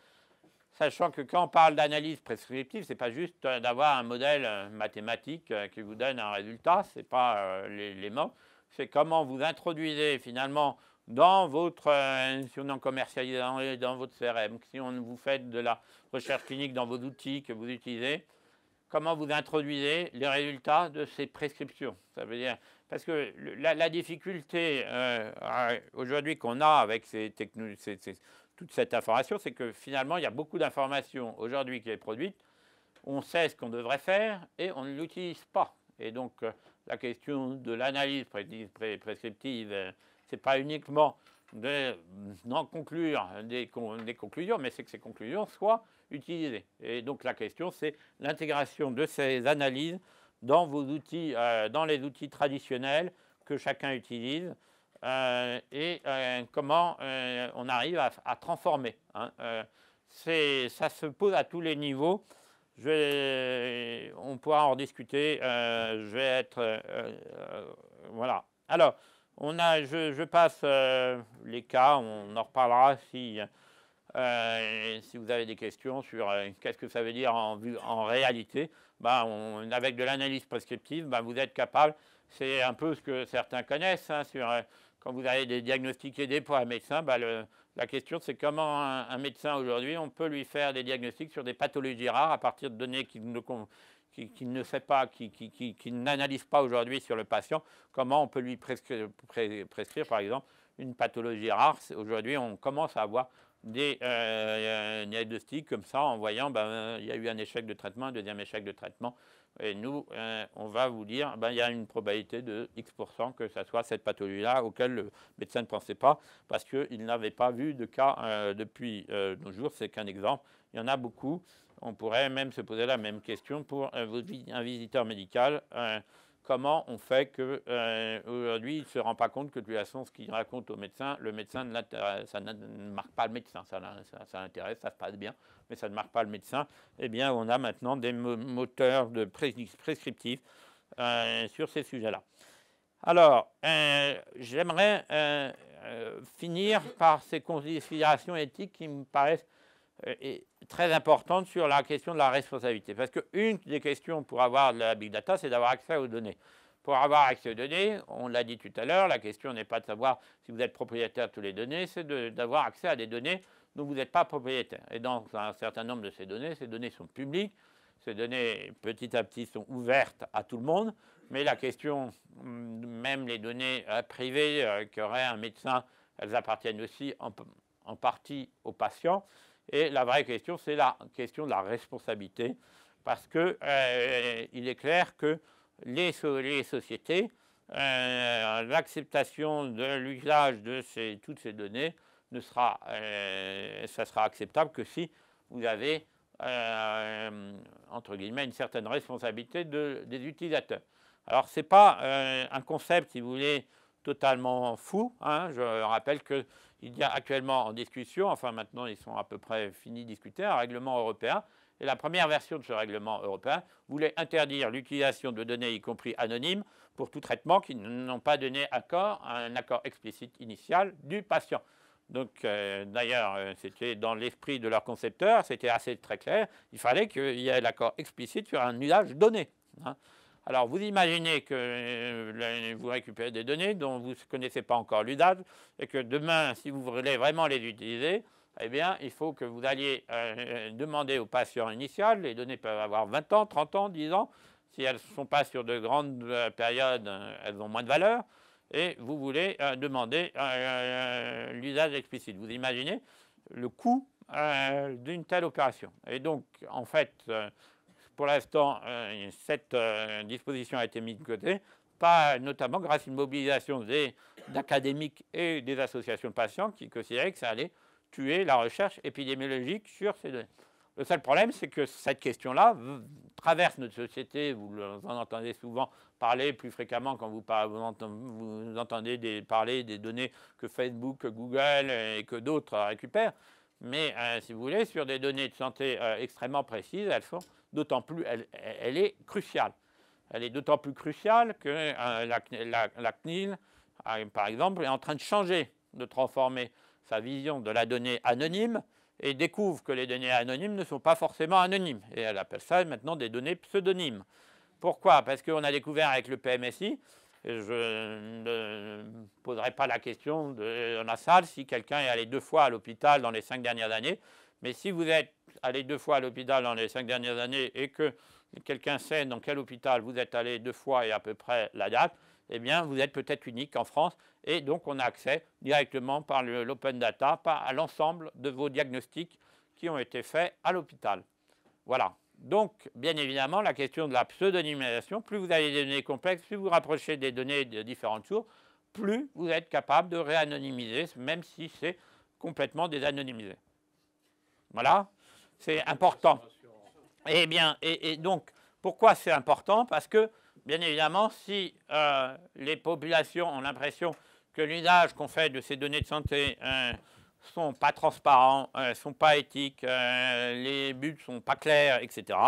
Speaker 3: sachant que quand on parle d'analyse prescriptive, ce n'est pas juste euh, d'avoir un modèle euh, mathématique euh, qui vous donne un résultat, ce n'est pas les, c'est comment vous introduisez finalement dans votre, si on en commercialise dans votre CRM, si on vous fait de la recherche clinique dans vos outils que vous utilisez, comment vous introduisez les résultats de ces prescriptions. Ça veut dire, parce que la, difficulté euh, aujourd'hui qu'on a avec ces toute cette information, c'est que finalement, il y a beaucoup d'informations aujourd'hui qui est produite. On sait ce qu'on devrait faire et on ne l'utilise pas. Et donc, euh, la question de l'analyse prescriptive, euh, ce n'est pas uniquement d'en conclure des, conclusions, mais c'est que ces conclusions soient utilisées. Et donc, la question, c'est l'intégration de ces analyses dans, vos outils, euh, dans les outils traditionnels que chacun utilise euh, et euh, comment on arrive à, transformer. Hein, ça se pose à tous les niveaux. on pourra en discuter. je vais être. voilà. Alors, on a, je, passe les cas. On en reparlera si. si vous avez des questions sur qu'est-ce que ça veut dire en, en réalité, bah, avec de l'analyse prescriptive, bah, vous êtes capable, c'est un peu ce que certains connaissent, hein, sur, euh, quand vous avez des diagnostics aidés pour un médecin, bah, la question c'est comment un, médecin aujourd'hui, on peut lui faire des diagnostics sur des pathologies rares à partir de données qu'il ne, ne, sait pas, qu'il qui n'analyse pas aujourd'hui sur le patient, comment on peut lui prescrire, prescrire par exemple une pathologie rare. Aujourd'hui, on commence à avoir euh, euh, des diagnostics comme ça en voyant ben, il y a eu un échec de traitement, un deuxième échec de traitement. Et nous, euh, on va vous dire, ben, il y a une probabilité de X% que ça soit cette pathologie-là auquel le médecin ne pensait pas parce qu'il n'avait pas vu de cas depuis nos jours. C'est qu'un exemple. Il y en a beaucoup. On pourrait même se poser la même question pour un visiteur médical comment on fait que euh, aujourd'hui il ne se rend pas compte que de toute façon ce qu'il raconte au médecin, le médecin ne ça ne marque pas le médecin, ça, ça, ça l'intéresse, ça se passe bien, mais ça ne marque pas le médecin. Eh bien, on a maintenant des moteurs de prescriptifs euh, sur ces sujets-là. Alors, euh, j'aimerais finir par ces considérations éthiques qui me paraissent euh, est très importante sur la question de la responsabilité. Parce qu'une des questions pour avoir de la big data, c'est d'avoir accès aux données. Pour avoir accès aux données, on l'a dit tout à l'heure, la question n'est pas de savoir si vous êtes propriétaire de toutes les données, c'est d'avoir accès à des données dont vous n'êtes pas propriétaire. Et dans un certain nombre de ces données, ces données sont publiques, ces données petit à petit sont ouvertes à tout le monde, mais la question, mm, même les données euh, privées euh, qu'aurait un médecin, elles appartiennent aussi en, partie aux patients. Et la vraie question, c'est la question de la responsabilité, parce que euh, il est clair que les, sociétés, euh, l'acceptation de l'usage de toutes ces données ne sera, euh, ça sera acceptable que si vous avez entre guillemets une certaine responsabilité des utilisateurs. Alors c'est pas un concept, si vous voulez, totalement fou. Hein. je rappelle que il y a actuellement en discussion, enfin maintenant ils sont à peu près finis de discuter, un règlement européen. Et la première version de ce règlement européen voulait interdire l'utilisation de données, y compris anonymes, pour tout traitement qui n'ont pas donné accord à un accord explicite initial du patient. Donc, euh, d'ailleurs, euh, c'était dans l'esprit de leur concepteur, c'était assez très clair. Il fallait qu'il y ait l'accord explicite sur un usage donné. Hein. Alors vous imaginez que euh, vous récupérez des données dont vous ne connaissez pas encore l'usage et que demain, si vous voulez vraiment les utiliser, eh bien, il faut que vous alliez euh, euh, demander au patient initial, les données peuvent avoir 20 ans, 30 ans, 10 ans, si elles ne sont pas sur de grandes périodes, elles ont moins de valeur, et vous voulez demander l'usage explicite. Vous imaginez le coût d'une telle opération. Et donc, en fait, pour l'instant, euh, cette euh, disposition a été mise de côté, pas notamment grâce à une mobilisation d'académiques et des associations de patients qui considéraient que ça allait tuer la recherche épidémiologique sur ces données. Le seul problème, c'est que cette question-là traverse notre société. Vous en entendez souvent parler plus fréquemment quand vous, entendez des, parler des données que Facebook, Google euh, et que d'autres récupèrent. Mais si vous voulez, sur des données de santé extrêmement précises, elles sont d'autant plus, elle, est cruciale. Elle est d'autant plus cruciale que euh, la, CNIL, e e par exemple, est en train de changer, de transformer sa vision de la donnée anonyme et découvre que les données anonymes ne sont pas forcément anonymes. Et elle appelle ça maintenant des données pseudonymes. Pourquoi Parce qu'on a découvert avec le PMSI, je ne poserai pas la question de la salle si quelqu'un est allé deux fois à l'hôpital dans les cinq dernières années, mais si vous êtes allez deux fois à l'hôpital dans les cinq dernières années et que quelqu'un sait dans quel hôpital vous êtes allé deux fois et à peu près la date, eh bien, vous êtes peut-être unique en France. Et donc, on a accès directement par l'open data à l'ensemble de vos diagnostics qui ont été faits à l'hôpital. Voilà. Donc, bien évidemment, la question de la pseudonymisation, plus vous avez des données complexes, plus vous rapprochez des données de différentes sources, plus vous êtes capable de réanonymiser, même si c'est complètement désanonymisé. Voilà. C'est important. Eh et bien, et, donc, pourquoi c'est important Parce que, bien évidemment, si euh, les populations ont l'impression que l'usage qu'on fait de ces données de santé ne euh, sont pas transparents, euh, sont pas éthiques, les buts ne sont pas clairs, etc.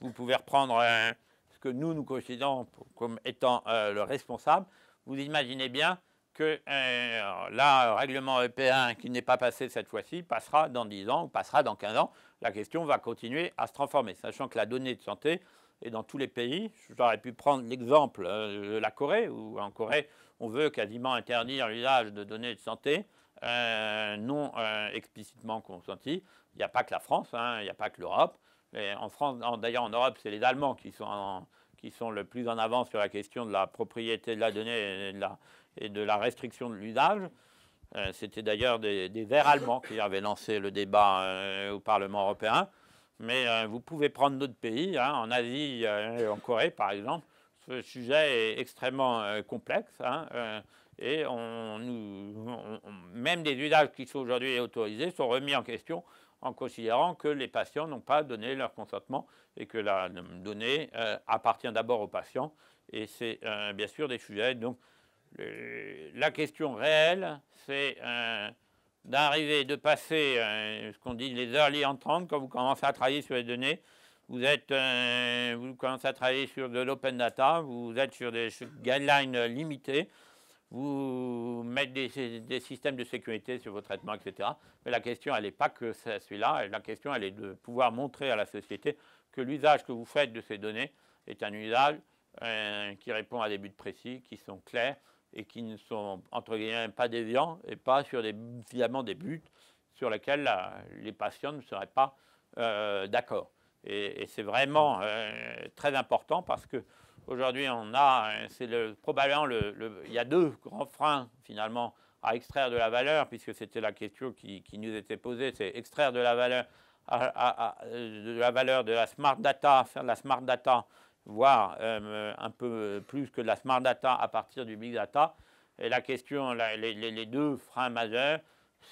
Speaker 3: Vous pouvez reprendre ce que nous nous considérons comme étant le responsable. Vous imaginez bien que là, le règlement européen qui n'est pas passé cette fois-ci passera dans 10 ans ou passera dans 15 ans la question va continuer à se transformer, sachant que la donnée de santé est dans tous les pays. J'aurais pu prendre l'exemple euh, de la Corée, où en Corée, on veut quasiment interdire l'usage de données de santé euh, non euh, explicitement consenties. Il n'y a pas que la France, hein, il n'y a pas que l'Europe. En France, d'ailleurs en Europe, c'est les Allemands qui sont, qui sont le plus en avance sur la question de la propriété de la donnée et de la restriction de l'usage. Euh, c'était d'ailleurs des, des, Verts allemands qui avaient lancé le débat euh, au Parlement européen. Mais euh, vous pouvez prendre d'autres pays, hein. en Asie et en Corée par exemple. Ce sujet est extrêmement complexe hein, et même des usages qui sont aujourd'hui autorisés sont remis en question en considérant que les patients n'ont pas donné leur consentement et que la donnée appartient d'abord aux patients. Et c'est bien sûr des sujets donc, euh, la question réelle, c'est euh, d'arriver, de passer euh, ce qu'on dit les early entrants, quand vous commencez à travailler sur les données, vous, commencez à travailler sur de l'open data, vous êtes sur des guidelines limitées, vous mettez des, systèmes de sécurité sur vos traitements, etc. Mais la question, elle n'est pas que celui-là, la question, elle est de pouvoir montrer à la société que l'usage que vous faites de ces données est un usage qui répond à des buts précis, qui sont clairs, et qui ne sont entre guillemets pas déviants et pas sur des, des buts sur lesquels les patients ne seraient pas euh, d'accord. Et, c'est vraiment euh, très important parce que aujourd'hui on a, c'est probablement le, il y a deux grands freins finalement à extraire de la valeur puisque c'était la question qui, nous était posée, c'est extraire de la valeur de la valeur de la smart data, faire de la smart data voire euh, un peu plus que la smart data à partir du big data. Et la question, les, deux freins majeurs,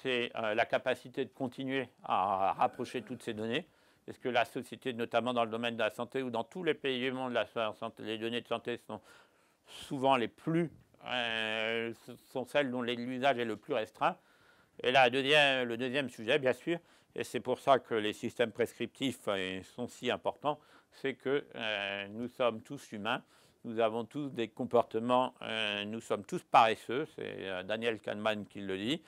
Speaker 3: c'est euh, la capacité de continuer à rapprocher toutes ces données. Est-ce que la société, notamment dans le domaine de la santé ou dans tous les pays du monde, la les données de santé sont souvent les plus, euh, sont celles dont l'usage est le plus restreint. Et là, deuxième, le deuxième sujet, bien sûr, et c'est pour ça que les systèmes prescriptifs sont si importants, c'est que euh, nous sommes tous humains, nous avons tous des comportements, euh, nous sommes tous paresseux, c'est euh, Daniel Kahneman qui le dit.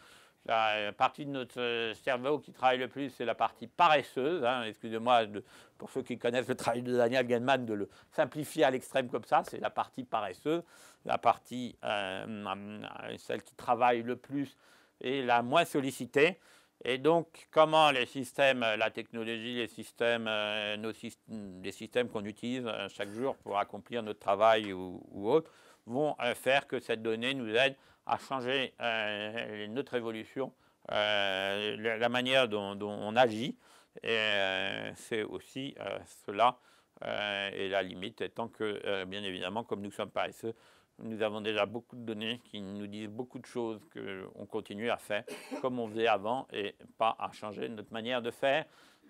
Speaker 3: La partie de notre cerveau qui travaille le plus, c'est la partie paresseuse. Hein. Excusez-moi, pour ceux qui connaissent le travail de Daniel Kahneman, de le simplifier à l'extrême comme ça, c'est la partie paresseuse. La partie, hum, hum, celle qui travaille le plus et la moins sollicitée, et donc, comment les systèmes, euh, la technologie, les systèmes, euh, nos les systèmes qu'on utilise euh, chaque jour pour accomplir notre travail ou, autre, vont faire que cette donnée nous aide à changer notre évolution, la manière dont, on agit. Et c'est aussi cela, et la limite étant que, bien évidemment, comme nous sommes paresseux, nous avons déjà beaucoup de données qui nous disent beaucoup de choses qu'on continue à faire comme on faisait avant et pas à changer notre manière de faire.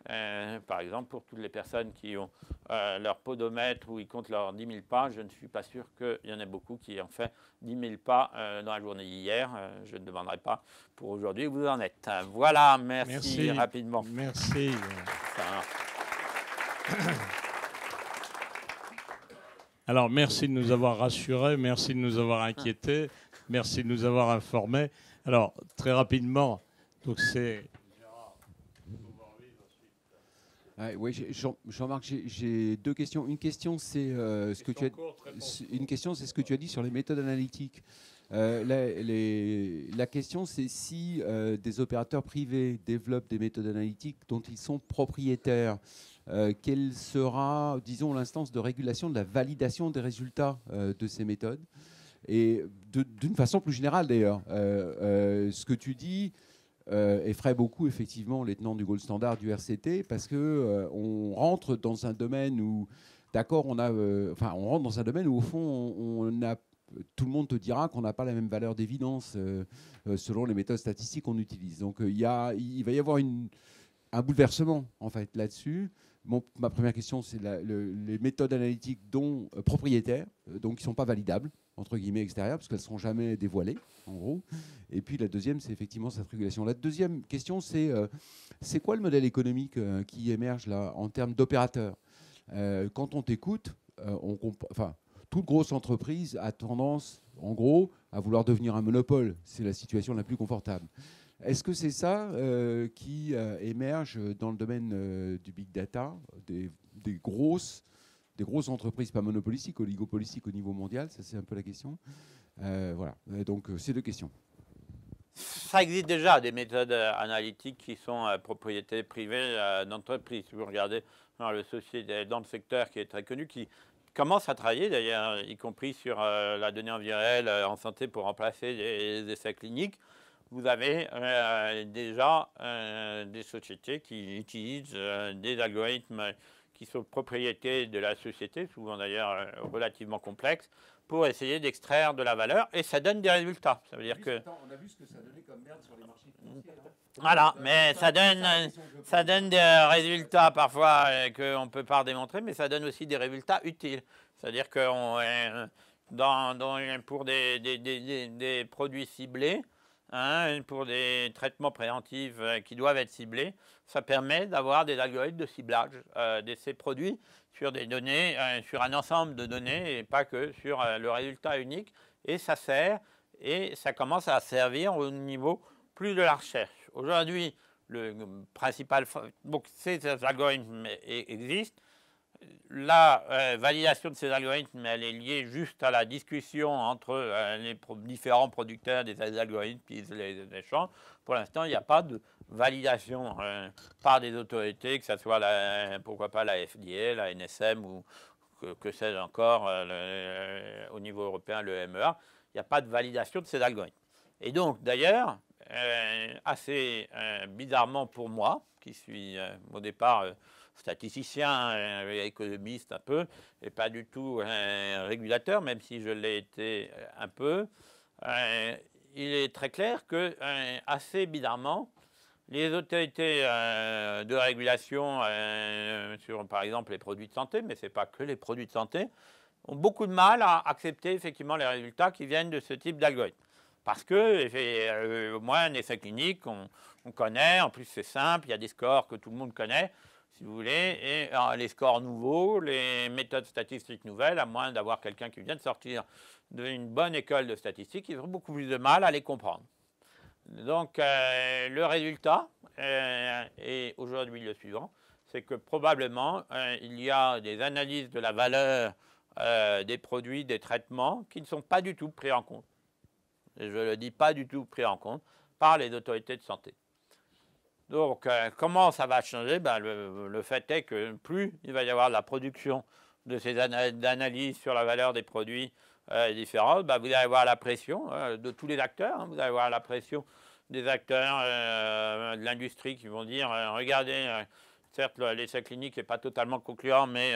Speaker 3: Euh, par exemple, pour toutes les personnes qui ont euh, leur podomètre où ils comptent leurs 10 000 pas, je ne suis pas sûr qu'il y en ait beaucoup qui ont fait 10 000 pas euh, dans la journée d'hier. je ne demanderai pas pour aujourd'hui où vous en êtes. Voilà, merci, rapidement. Merci.
Speaker 1: Alors, merci de nous avoir rassurés, merci de nous avoir inquiétés, merci de nous avoir informés. Alors, très rapidement, donc c'est Jean-Marc, j'ai deux questions. Euh, une question, c'est
Speaker 2: ce que tu as dit sur les méthodes analytiques. Euh, la, question, c'est si euh, des opérateurs privés développent des méthodes analytiques dont ils sont propriétaires. Euh, quelle sera, disons, l'instance de régulation de la validation des résultats euh, de ces méthodes Et d'une façon plus générale, d'ailleurs, euh, ce que tu dis effraie beaucoup, effectivement, les tenants du gold standard du RCT, parce qu'on rentre dans un domaine où, d'accord, on a, on rentre dans un domaine où, au fond, tout le monde te dira qu'on n'a pas la même valeur d'évidence selon les méthodes statistiques qu'on utilise. Donc il va y avoir un bouleversement en fait là-dessus ma première question, c'est les méthodes analytiques dont euh, propriétaires, euh, donc qui ne sont pas validables, entre guillemets, extérieures, parce qu'elles ne seront jamais dévoilées, en gros. Et puis la deuxième, c'est effectivement cette régulation. La deuxième question, c'est euh, c'est quoi le modèle économique qui émerge là en termes d'opérateurs Quand on t'écoute, toute grosse entreprise a tendance, en gros, à vouloir devenir un monopole. C'est la situation la plus confortable. Est-ce que c'est ça euh, qui euh, émerge dans le domaine euh, du big data, des, grosses, des grosses entreprises, pas monopolistiques, oligopolistiques au niveau mondial Ça, c'est un peu la question. voilà, donc ces deux questions.
Speaker 3: Ça existe déjà des méthodes analytiques qui sont propriété privées d'entreprises. Si vous regardez dans le, société, dans le secteur qui est très connu, qui commence à travailler d'ailleurs, y compris sur la donnée en en santé pour remplacer les essais cliniques vous avez euh, déjà euh, des sociétés qui utilisent euh, des algorithmes qui sont propriétés de la société, souvent d'ailleurs relativement complexes, pour essayer d'extraire de la valeur, et ça donne des résultats. Ça veut dire que...
Speaker 1: on a vu ce que ça donnait comme merde sur les marchés financiers. Hein.
Speaker 3: Voilà, mais ça donne, ça donne des résultats parfois qu'on ne peut pas démontrer, mais ça donne aussi des résultats utiles. C'est-à-dire que dans, pour des, des produits ciblés, Hein, pour des traitements préventifs euh, qui doivent être ciblés, ça permet d'avoir des algorithmes de ciblage euh, de ces produits sur des données, euh, sur un ensemble de données et pas que sur euh, le résultat unique. Et ça sert et ça commence à servir au niveau plus de la recherche. Aujourd'hui, le principal, donc ces algorithmes e-, existent, la euh, validation de ces algorithmes, elle est liée juste à la discussion entre euh, les différents producteurs des algorithmes qui les, les Pour l'instant, il n'y a pas de validation euh, par des autorités, que ce soit, la, pourquoi pas, la FDA, la NSM ou que, que sais-je encore, au niveau européen, le MEA. Il n'y a pas de validation de ces algorithmes. Et donc, d'ailleurs, assez bizarrement pour moi, qui suis au départ statisticien, économiste un peu, et pas du tout un régulateur, même si je l'ai été euh, un peu, euh, il est très clair que, euh, assez bizarrement, les autorités de régulation sur, par exemple, les produits de santé, mais ce n'est pas que les produits de santé, ont beaucoup de mal à accepter effectivement les résultats qui viennent de ce type d'algorithme. Parce que, au moins, un essai clinique, on, on connaît, en plus c'est simple, il y a des scores que tout le monde connaît, si vous voulez, et euh, les scores nouveaux, les méthodes statistiques nouvelles, à moins d'avoir quelqu'un qui vient de sortir d'une bonne école de statistiques, ils auront beaucoup plus de mal à les comprendre. Donc euh, le résultat est euh, aujourd'hui le suivant, c'est que probablement il y a des analyses de la valeur des produits, des traitements qui ne sont pas du tout pris en compte. je le dis pas du tout pris en compte par les autorités de santé. Donc, euh, comment ça va changer ben, le, fait est que plus il va y avoir la production de ces analyses sur la valeur des produits euh, différents, ben, vous allez avoir la pression hein, de tous les acteurs. Hein. vous allez avoir la pression des acteurs euh, de l'industrie qui vont dire regardez, certes, l'essai clinique n'est pas totalement concluant, mais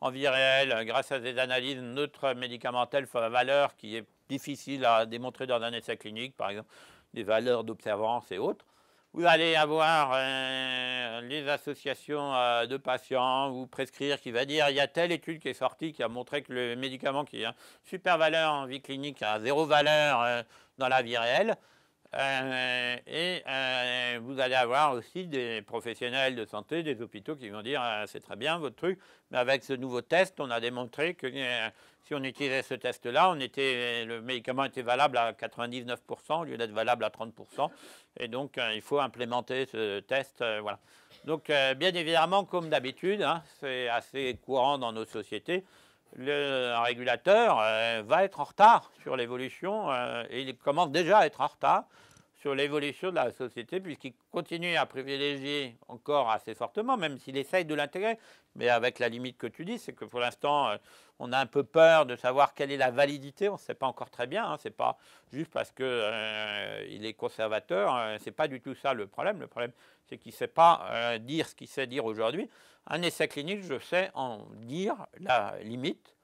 Speaker 3: en vie réelle, grâce à des analyses, notre médicamentelle fait valeur qui est difficile à démontrer dans un essai clinique, par exemple, des valeurs d'observance et autres. Vous allez avoir euh, les associations euh, de patients vous prescrire qui va dire il y a telle étude qui est sortie qui a montré que le médicament qui a hein, super valeur en vie clinique a zéro valeur euh, dans la vie réelle. et vous allez avoir aussi des professionnels de santé, des hôpitaux qui vont dire c'est très bien votre truc, mais avec ce nouveau test, on a démontré que si on utilisait ce test-là, on euh, le médicament était valable à 99% au lieu d'être valable à 30%. Et donc, euh, il faut implémenter ce test. Euh, donc, bien évidemment, comme d'habitude, hein, c'est assez courant dans nos sociétés, le régulateur va être en retard sur l'évolution et il commence déjà à être en retard sur l'évolution de la société, puisqu'il continue à privilégier encore assez fortement, même s'il essaye de l'intégrer, mais avec la limite que tu dis, c'est que pour l'instant, euh, on a un peu peur de savoir quelle est la validité, on ne sait pas encore très bien, hein. c'est pas juste parce qu'il euh, il est conservateur, euh, c'est pas du tout ça le problème, le problème c'est qu'il ne sait pas dire ce qu'il sait dire aujourd'hui. Un essai clinique, je sais en dire la limite,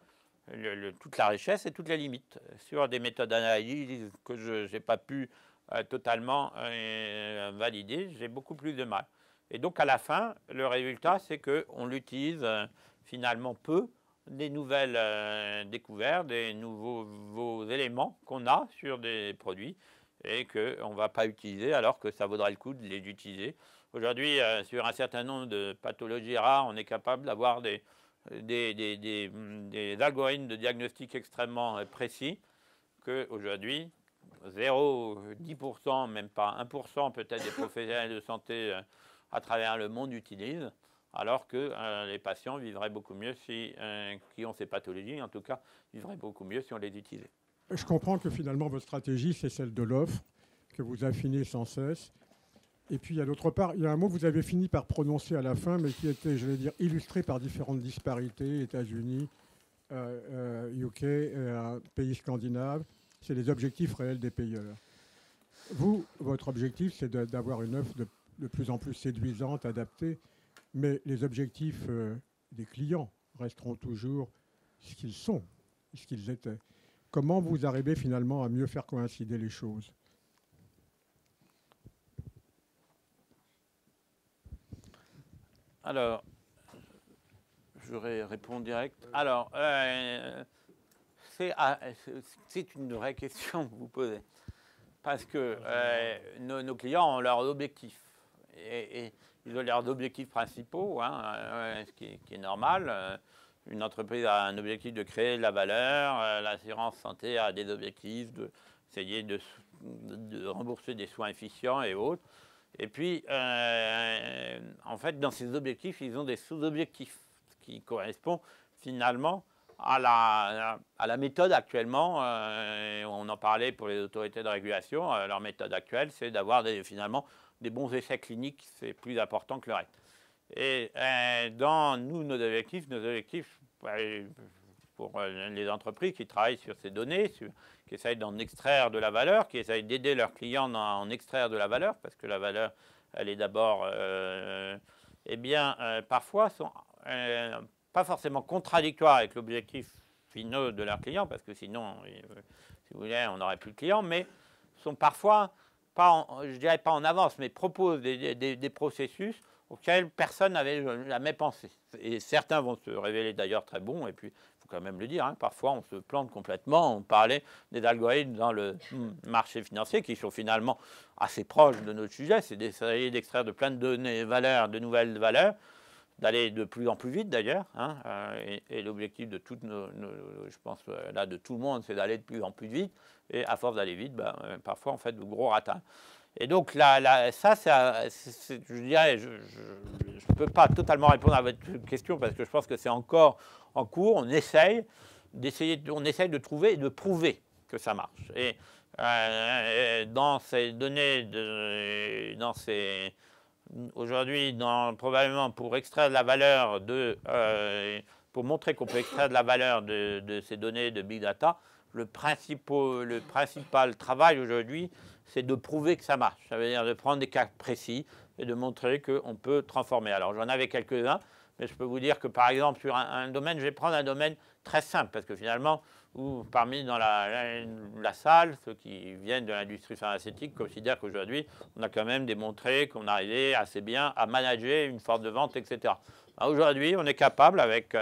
Speaker 3: le, toute la richesse et toutes les limites. Sur des méthodes d'analyse que je n'ai pas pu euh, totalement euh, validé, j'ai beaucoup plus de mal. Et donc à la fin, le résultat, c'est qu'on l'utilise euh, finalement peu des nouvelles découvertes, des nouveaux, éléments qu'on a sur des produits et qu'on ne va pas utiliser alors que ça vaudrait le coup de les utiliser. Aujourd'hui, sur un certain nombre de pathologies rares, on est capable d'avoir des, des, des, des, algorithmes de diagnostic extrêmement précis qu'aujourd'hui, 0, 10%, même pas 1% peut-être des professionnels de santé euh, à travers le monde utilisent, alors que euh, les patients vivraient beaucoup mieux si, euh, qui ont ces pathologies, en tout cas, vivraient beaucoup mieux si on les utilisait. Je comprends que finalement votre stratégie, c'est celle de
Speaker 1: l'offre, que vous affinez sans cesse. Et puis, il y a d'autre part, il y a un mot que vous avez fini par prononcer à la fin, mais qui était, je vais dire, illustré par différentes disparités, États-Unis, UK, pays scandinaves, c'est les objectifs réels des payeurs. Vous, votre objectif, c'est d'avoir une offre de, plus en plus séduisante, adaptée, mais les objectifs euh, des clients resteront toujours ce qu'ils sont, ce qu'ils étaient. Comment vous arrivez finalement à mieux faire coïncider les choses
Speaker 3: Alors, je réponds direct. Alors, euh, ah, c'est une vraie question que vous posez. Parce que euh, nos, clients ont leurs objectifs. Et, ils ont leurs objectifs principaux, hein, euh, ce qui est, normal. Euh, une entreprise a un objectif de créer de la valeur, l'assurance santé a des objectifs d'essayer de, de, rembourser des soins efficients et autres. Et puis, en fait, dans ces objectifs, ils ont des sous-objectifs, qui correspond finalement à la, à la méthode actuellement, euh, on en parlait pour les autorités de régulation, euh, leur méthode actuelle, c'est d'avoir finalement des bons essais cliniques, c'est plus important que le reste. Et euh, dans nous, nos objectifs, nos objectifs bah, pour les entreprises qui travaillent sur ces données, qui essayent d'en extraire de la valeur, qui essayent d'aider leurs clients à en extraire de la valeur, parce que la valeur, elle est d'abord, eh bien, parfois, sont pas forcément contradictoire avec l'objectif finaux de leur client, parce que sinon, euh, si vous voulez, on n'aurait plus de clients, mais sont parfois, pas je dirais pas en avance, mais proposent des, des, processus auxquels personne n'avait jamais pensé. Et certains vont se révéler d'ailleurs très bons, et puis il faut quand même le dire, hein, parfois on se plante complètement. On parlait des algorithmes dans le marché financier qui sont finalement assez proches de notre sujet, c'est d'essayer d'extraire de plein de données valeurs, de nouvelles valeurs, d'aller de plus en plus vite d'ailleurs. Hein, euh, et, l'objectif de toutes nos, je pense euh, là de tout le monde, c'est d'aller de plus en plus vite. Et à force d'aller vite, ben, euh, parfois on fait de gros ratins. Et donc là, ça, je dirais, je ne peux pas totalement répondre à votre question parce que je pense que c'est encore en cours. On essaye d'essayer, on essaye de trouver et de prouver que ça marche. Et, et dans ces données, de, dans ces aujourd'hui, probablement pour extraire la valeur de, euh, pour montrer qu'on peut extraire de la valeur de, ces données de big data, le, principal, le principal travail aujourd'hui, c'est de prouver que ça marche. Ça veut dire de prendre des cas précis et de montrer qu'on peut transformer. Alors j'en avais quelques-uns, mais je peux vous dire que par exemple sur un domaine, je vais prendre un domaine très simple parce que finalement, ou parmi dans la, salle, ceux qui viennent de l'industrie pharmaceutique considèrent qu'aujourd'hui, on a quand même démontré qu'on arrivait assez bien à manager une forme de vente, etc. Ben, aujourd'hui, on est capable, avec,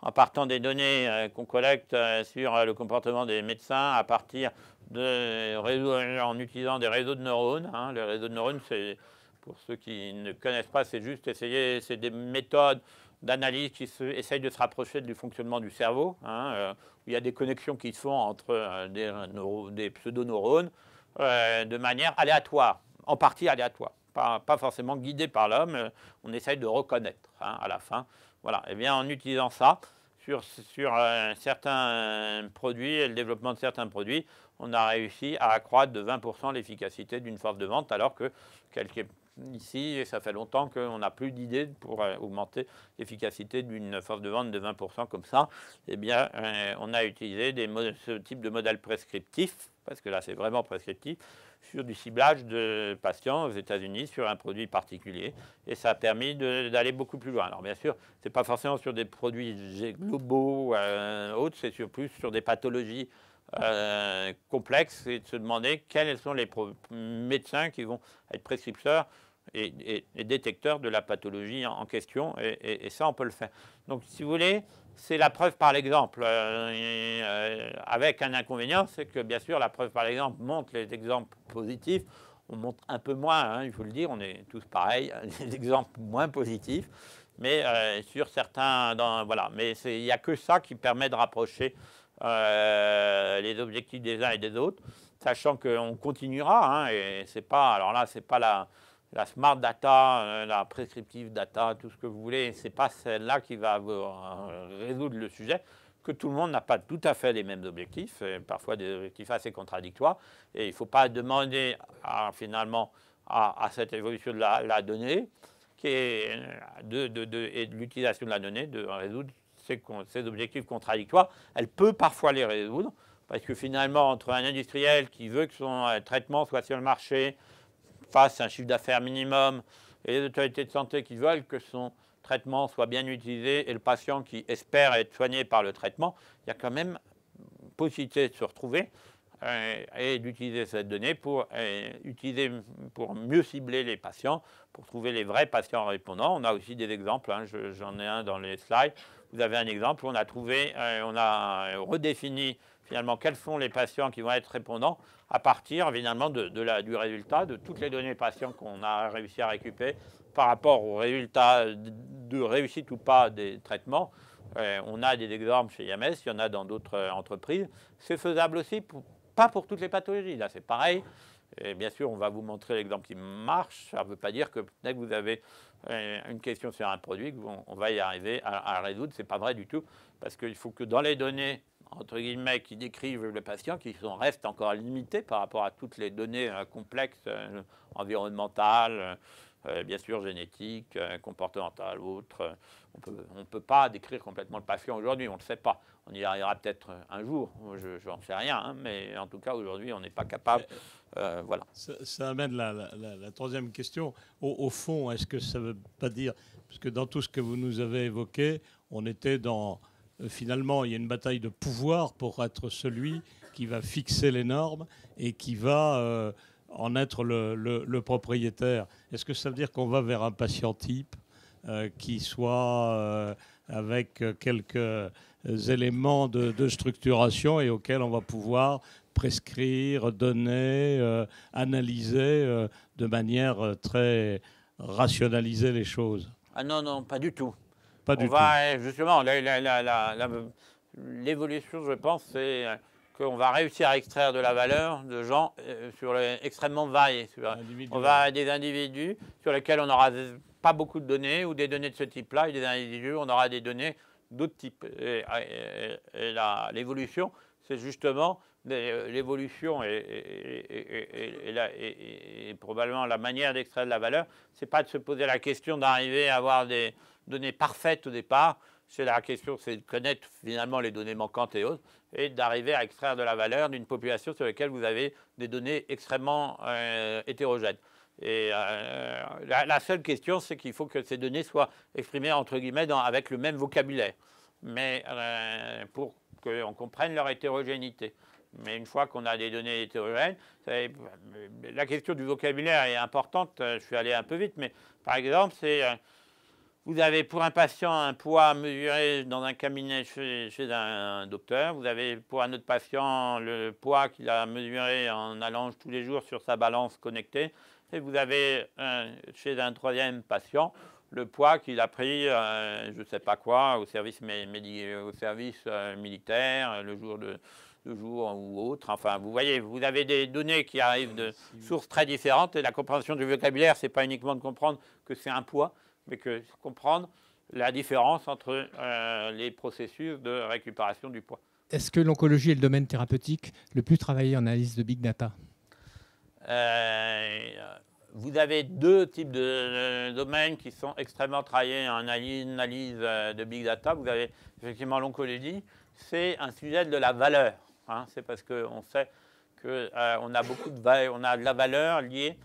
Speaker 3: en partant des données euh, qu'on collecte euh, sur le comportement des médecins, à partir en utilisant des réseaux de neurones, hein. les réseaux de neurones, c'est pour ceux qui ne connaissent pas, c'est juste essayer, c'est des méthodes d'analyse qui se, essayent de se rapprocher du fonctionnement du cerveau. Hein, euh, il y a des connexions qui se font entre euh, des, euh, des pseudo-neurones euh, de manière aléatoire, en partie aléatoire, pas, forcément guidée par l'homme, on essaye de reconnaître hein, à la fin. Voilà, et eh bien en utilisant ça, sur, certains produits le développement de certains produits, on a réussi à accroître de 20% l'efficacité d'une force de vente, alors que quelques ici, et ça fait longtemps qu'on n'a plus d'idée pour euh, augmenter l'efficacité d'une force de vente de 20% comme ça, eh bien, euh, on a utilisé ce type de modèle prescriptif, parce que là, c'est vraiment prescriptif, sur du ciblage de patients aux États-Unis sur un produit particulier. Et ça a permis d'aller beaucoup plus loin. Alors, bien sûr, ce n'est pas forcément sur des produits globaux euh, autres, c'est sur plus sur des pathologies complexes et de se demander quels sont les médecins qui vont être prescripteurs et, détecteurs de la pathologie en, question, et, ça, on peut le faire. Donc, si vous voulez, c'est la preuve par l'exemple, euh, euh, avec un inconvénient, c'est que, bien sûr, la preuve par l'exemple montre les exemples positifs, on montre un peu moins, hein, il faut le dire, on est tous pareils, hein, des exemples moins positifs, mais euh, sur certains, dans, voilà, mais il n'y a que ça qui permet de rapprocher les objectifs des uns et des autres, sachant qu'on continuera, hein, et c'est pas, alors là, c'est pas la la smart data, euh, la prescriptive data, tout ce que vous voulez, ce n'est pas celle-là qui va euh, résoudre le sujet, que tout le monde n'a pas tout à fait les mêmes objectifs, parfois des objectifs assez contradictoires, et il ne faut pas demander finalement à, cette évolution de la, donnée qui euh, de, et de l'utilisation de la donnée de résoudre ces objectifs contradictoires. Elle peut parfois les résoudre, parce que finalement, entre un industriel qui veut que son traitement soit sur le marché, fasse un chiffre d'affaires minimum et les autorités de santé qui veulent que son traitement soit bien utilisé et le patient qui espère être soigné par le traitement, il y a quand même possibilité de se retrouver euh, et d'utiliser cette donnée pour, euh, utiliser, pour mieux cibler les patients, pour trouver les vrais patients répondants. On a aussi des exemples, hein, j'en ai un dans les slides. Vous avez un exemple, on a trouvé, euh, on a redéfini finalement quels sont les patients qui vont être répondants à partir finalement de, la, du résultat de toutes les données patients qu'on a réussi à récupérer par rapport au résultat de réussite ou pas des traitements. Euh, on a des exemples chez IMS, il y en a dans d'autres entreprises. C'est faisable aussi, pas pour toutes les pathologies. Là, c'est pareil. Et bien sûr, on va vous montrer l'exemple qui marche. Ça ne veut pas dire que dès que vous avez euh, une question sur un produit, on, va y arriver à, à résoudre. Ce n'est pas vrai du tout, parce qu'il faut que dans les données entre guillemets, qui décrivent le patient, qui sont, restent encore limités par rapport à toutes les données euh, complexes, euh, environnementales, euh, bien sûr génétiques, comportementales, autres. on ne on peut pas décrire complètement le patient aujourd'hui, on ne le sait pas. On y arrivera peut-être un jour, je n'en sais rien, hein, mais en tout cas, aujourd'hui, on n'est pas capable. voilà.
Speaker 1: Ça, amène la, troisième question. Au, au fond, est-ce que ça ne veut pas dire, parce que dans tout ce que vous nous avez évoqué, on était dans euh, finalement, il y a une bataille de pouvoir pour être celui qui va fixer les normes et qui va euh, en être le, propriétaire. Est-ce que ça veut dire qu'on va vers un patient type euh, qui soit avec quelques éléments de, structuration et auquel on va pouvoir prescrire, donner, analyser de manière très rationaliser les choses
Speaker 3: Ah non, non, pas du tout. Justement, l'évolution, je pense, c'est euh, qu'on va réussir à extraire de la valeur de gens euh, sur extrêmement variés. on va à des individus sur lesquels on n'aura pas beaucoup de données ou des données de ce type-là, et des individus, on aura des données d'autres types. Et, l'évolution, c'est justement l'évolution et, et, probablement la manière d'extraire de la valeur. C'est pas de se poser la question d'arriver à avoir des données parfaites au départ. C'est la question, c'est de connaître finalement les données manquantes et autres, et d'arriver à extraire de la valeur d'une population sur laquelle vous avez des données extrêmement euh, hétérogènes. Et euh, la, seule question, c'est qu'il faut que ces données soient exprimées entre guillemets avec le même vocabulaire, mais euh, pour qu'on comprenne leur hétérogénéité. Mais une fois qu'on a des données hétérogènes, la question du vocabulaire est importante. Je suis allé un peu vite, mais par exemple, c'est vous avez pour un patient un poids mesuré dans un cabinet chez, un, docteur. Vous avez pour un autre patient le poids qu'il a mesuré en allant tous les jours sur sa balance connectée. Et vous avez euh, chez un troisième patient le poids qu'il a pris, euh, je ne sais pas quoi, au service, au service euh, militaire, le jour de, de jour ou autre. Enfin, vous voyez, vous avez des données qui arrivent de ah, sources très différentes. Et la compréhension du vocabulaire, ce n'est pas uniquement de comprendre que c'est un poids, mais que comprendre la différence entre euh, les processus de récupération du poids.
Speaker 1: Est-ce que l'oncologie est le domaine thérapeutique le plus travaillé en analyse de big data
Speaker 3: euh, Vous avez deux types de, domaines qui sont extrêmement travaillés en analyse, euh, de big data. Vous avez effectivement l'oncologie, c'est un sujet de la valeur. Hein. C'est parce qu'on sait qu'on on a beaucoup de on a de la valeur liée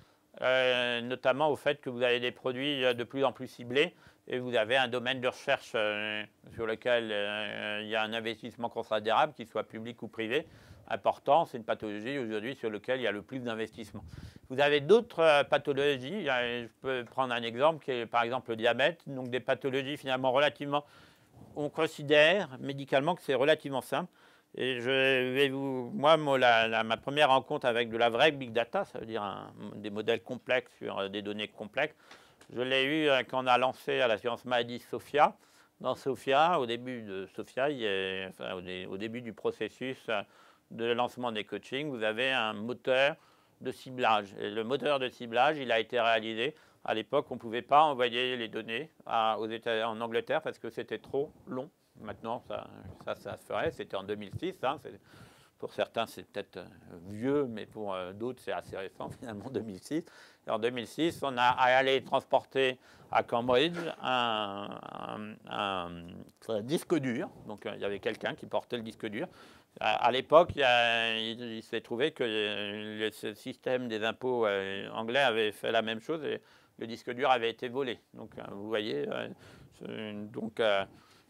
Speaker 3: euh, notamment au fait que vous avez des produits euh, de plus en plus ciblés et vous avez un domaine de recherche euh, sur lequel il y a un investissement considérable, qu'il soit public ou privé, important. C'est une pathologie aujourd'hui sur laquelle il y a le plus d'investissement. Vous avez d'autres pathologies. Je peux prendre un exemple qui est par exemple le diabète. Donc des pathologies finalement relativement... On considère médicalement que c'est relativement simple et je vais vous, moi, ma première rencontre avec de la vraie big data, ça veut dire des modèles complexes sur euh, des données complexes, je l'ai eu euh, quand on a lancé à l'assurance maladie SOFIA. Dans SOFIA, au début de SOFIA, au, début du processus euh, de lancement des coachings, vous avez un moteur de ciblage. Et le moteur de ciblage, il a été réalisé. À l'époque, on ne pouvait pas envoyer les données aux en Angleterre parce que c'était trop long Maintenant, ça, ça, ça se ferait. C'était en 2006. Hein, pour certains, c'est peut-être euh, vieux, mais pour euh, d'autres, c'est assez récent, finalement, 2006. en 2006, on a allé transporter à Cambridge un, un, disque dur. Donc, euh, il y avait quelqu'un qui portait le disque dur. À l'époque, il, s'est trouvé que le système des impôts anglais avait fait la même chose et le disque dur avait été volé. Donc, vous voyez, donc,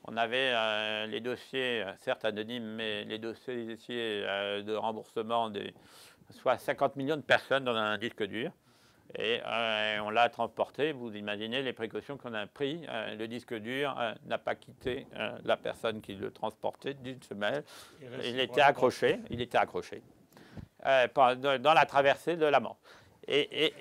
Speaker 3: on avait euh, les dossiers, euh, certes anonymes, mais les dossiers, euh, de remboursement, de soit 50 millions de personnes dans un disque dur. Et on l'a transporté, vous imaginez les précautions qu'on a prises. le disque dur n'a pas quitté la personne qui le transportait d'une semaine. Il, était accroché. Il était accroché dans la traversée de la mort. et,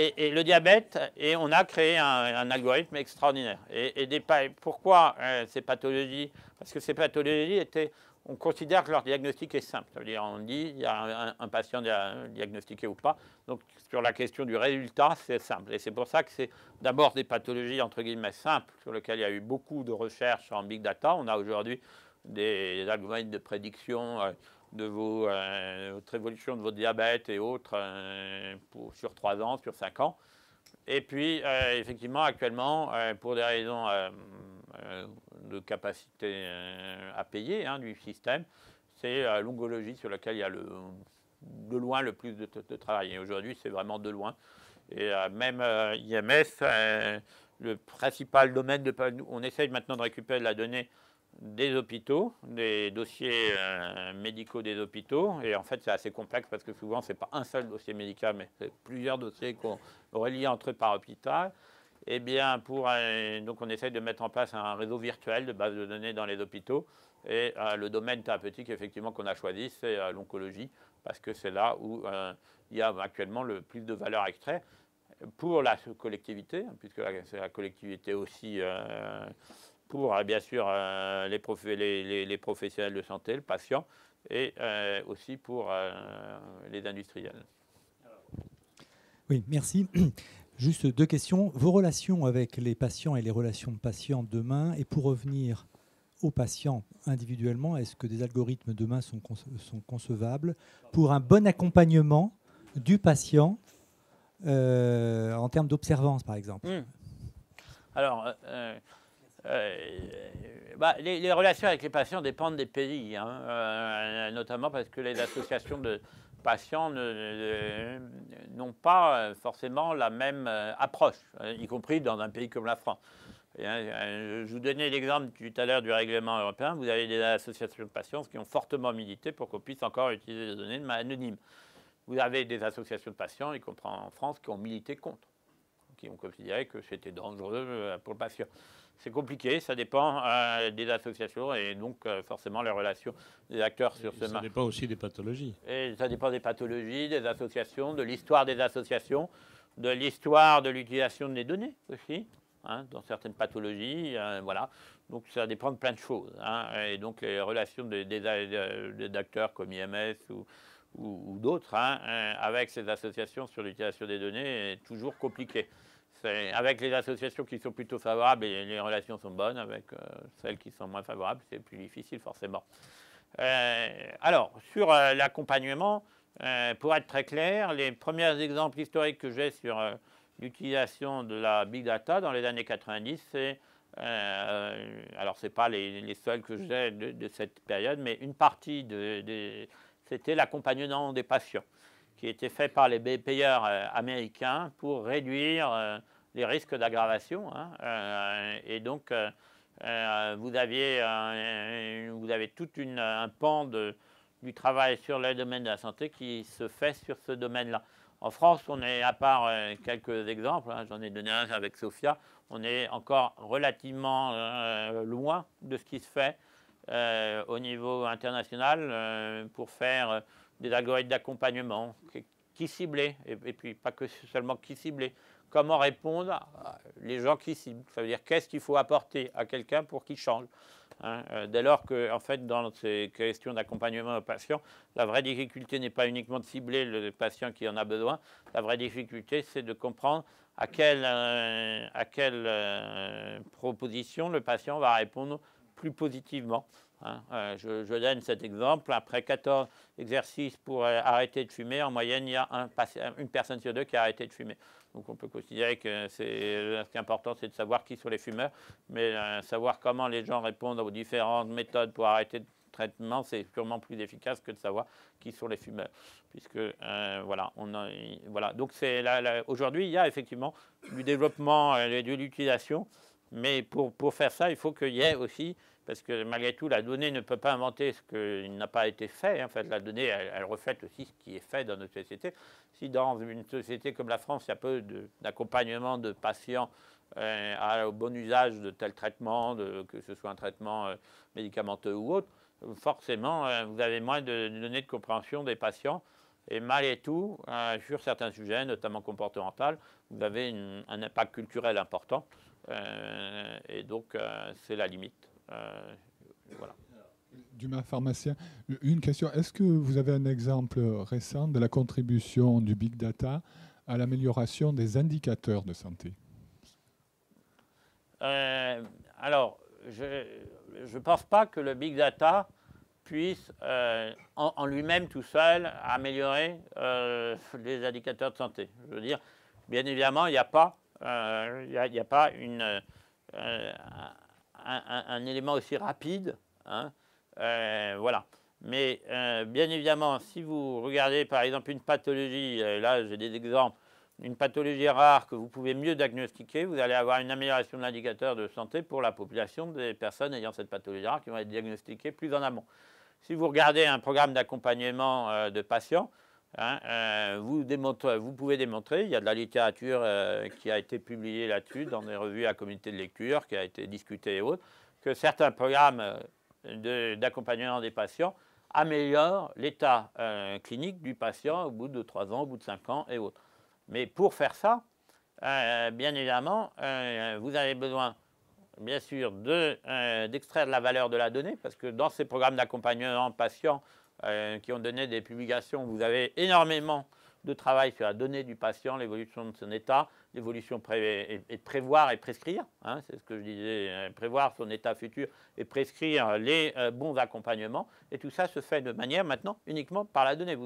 Speaker 3: et, le diabète, et on a créé un, algorithme extraordinaire. Et, des, pourquoi euh, ces pathologies Parce que ces pathologies étaient, on considère que leur diagnostic est simple. cest à dire, on dit, il y a un, patient diagnostiqué ou pas. Donc, sur la question du résultat, c'est simple. Et c'est pour ça que c'est d'abord des pathologies, entre guillemets, simples, sur lesquelles il y a eu beaucoup de recherches en big data. On a aujourd'hui des algorithmes de prédiction. Euh, de vos, euh, votre évolution de votre diabète et autres euh, sur 3 ans, sur 5 ans. Et puis, euh, effectivement, actuellement, pour des raisons de capacité à payer hein, du système, c'est l'ongologie sur laquelle il y a le, de loin le plus de, travail. Et aujourd'hui, c'est vraiment de loin. Et même IMS, le principal domaine, de, on essaye maintenant de récupérer de la donnée des hôpitaux, des dossiers euh, médicaux des hôpitaux. Et en fait, c'est assez complexe parce que souvent, ce n'est pas un seul dossier médical, mais plusieurs dossiers qu'on relie entre eux par hôpital. et eh bien, pour, euh, donc on essaye de mettre en place un réseau virtuel de bases de données dans les hôpitaux. Et euh, le domaine thérapeutique, effectivement, qu'on a choisi, c'est l'oncologie, parce que c'est là où il y a actuellement le plus de valeur extraite pour la collectivité, puisque c'est la collectivité aussi pour euh, bien sûr euh, les, les, professionnels de santé, le patient, et euh, aussi pour les industriels.
Speaker 1: Oui, merci. Juste deux questions. Vos relations avec les patients et les relations de patients demain, et pour revenir aux patients individuellement, est-ce que des algorithmes demain sont, concevables pour un bon accompagnement du patient en termes d'observance, par exemple
Speaker 3: hmm. Alors, euh, bah, les, relations avec les patients dépendent des pays, hein. euh, notamment parce que les associations de patients n'ont pas forcément la même euh, approche, hein, y compris dans un pays comme la France. Hein, je vous donnais l'exemple tout à l'heure du règlement européen. Vous avez des associations de patients qui ont fortement milité pour qu'on puisse encore utiliser des données anonymes. Vous avez des associations de patients, y compris en France, qui ont milité contre, qui ont considéré que c'était dangereux pour le patient c'est compliqué, ça dépend euh, des associations et donc euh, forcément les relations des acteurs sur ce marché. Ça dépend
Speaker 1: aussi des pathologies.
Speaker 3: Et ça dépend des pathologies, des associations, de l'histoire des associations, de l'histoire de l'utilisation des données aussi, hein, dans certaines pathologies, euh, voilà. Donc ça dépend de plein de choses. Hein, et donc les relations des, acteurs comme IMS ou, d'autres hein, avec ces associations sur l'utilisation des données est toujours compliquée. Avec les associations qui sont plutôt favorables, et les relations sont bonnes, avec euh, celles qui sont moins favorables, c'est plus difficile forcément. Euh, alors, sur euh, l'accompagnement, pour être très clair, les premiers exemples historiques que j'ai sur l'utilisation de la big data dans les années 90, c'est, alors ce n'est pas les, seuls que j'ai de, cette période, mais une partie c'était l'accompagnement des patients qui était fait par les payeurs euh, américains pour réduire euh, les risques d'aggravation. Hein, euh, et donc, vous, aviez, vous avez tout un pan de, du travail sur le domaine de la santé qui se fait sur ce domaine-là. En France, on est, à part quelques exemples, hein, j'en ai donné un avec Sophia, on est encore relativement loin de ce qui se fait au niveau international pour faire des algorithmes d'accompagnement, qui cibler, et, puis pas que seulement qui cibler, comment répondre à les gens qui ciblent, ça veut dire qu'est-ce qu'il faut apporter à quelqu'un pour qu'il change. Hein? Euh, dès lors que, en fait, dans ces questions d'accompagnement aux patients, la vraie difficulté n'est pas uniquement de cibler le patient qui en a besoin, la vraie difficulté, c'est de comprendre à quelle, euh, à quelle euh, proposition le patient va répondre plus positivement. Hein. Euh, je, donne cet exemple. Après 14 exercices pour euh, arrêter de fumer, en moyenne, il y a une personne sur deux qui a arrêté de fumer. Donc on peut considérer que euh, ce qui est important, c'est de savoir qui sont les fumeurs, mais savoir comment les gens répondent aux différentes méthodes pour arrêter de traitement, c'est purement plus efficace que de savoir qui sont les fumeurs. Puisque, voilà, on voilà. Donc aujourd'hui, il y a effectivement du développement et de l'utilisation, mais pour, pour faire ça, il faut qu'il y ait aussi parce que malgré tout, la donnée ne peut pas inventer ce qui n'a pas été fait. Hein. En fait, la donnée, elle, reflète aussi ce qui est fait dans notre société. Si dans une société comme la France, il y a peu d'accompagnement de, patients euh, au bon usage de tel traitement, que ce soit un traitement euh, médicamenteux ou autre, forcément, euh, vous avez moins de, données de compréhension des patients. Et malgré tout, sur certains sujets, notamment comportemental, vous avez un impact culturel important. et donc, c'est la limite. Euh,
Speaker 2: Dumas, pharmacien, une question. Est-ce que vous avez un exemple récent de la contribution du big data à l'amélioration des indicateurs de santé
Speaker 3: euh, Alors, je ne pense pas que le big data puisse euh, en, lui-même tout seul améliorer les indicateurs de santé. Je veux dire, bien évidemment, il n'y a pas, il a pas une un, élément aussi rapide. Hein, euh, voilà. Mais euh, bien évidemment, si vous regardez par exemple une pathologie, euh, là j'ai des exemples, une pathologie rare que vous pouvez mieux diagnostiquer, vous allez avoir une amélioration de l'indicateur de santé pour la population des personnes ayant cette pathologie rare qui vont être diagnostiquées plus en amont. Si vous regardez un programme d'accompagnement de patients, Hein, euh, vous, pouvez démontrer, il y a de la littérature euh, qui a été publiée là-dessus dans des revues à communauté de lecture, qui a été discutée et autres, que certains programmes euh, d'accompagnement des patients améliorent l'état clinique du patient au bout de 3 ans, au bout de 5 ans et autres. Mais pour faire ça, bien évidemment, vous avez besoin, bien sûr, d'extraire de, la valeur de la donnée, parce que dans ces programmes d'accompagnement patients, euh, qui ont donné des publications. Vous avez énormément de travail sur la donnée du patient, l'évolution de son état, l'évolution et, prévoir et prescrire, hein, c'est ce que je disais, euh, prévoir son état futur et prescrire les euh, bons accompagnements. Et tout ça se fait de manière maintenant uniquement par la donnée.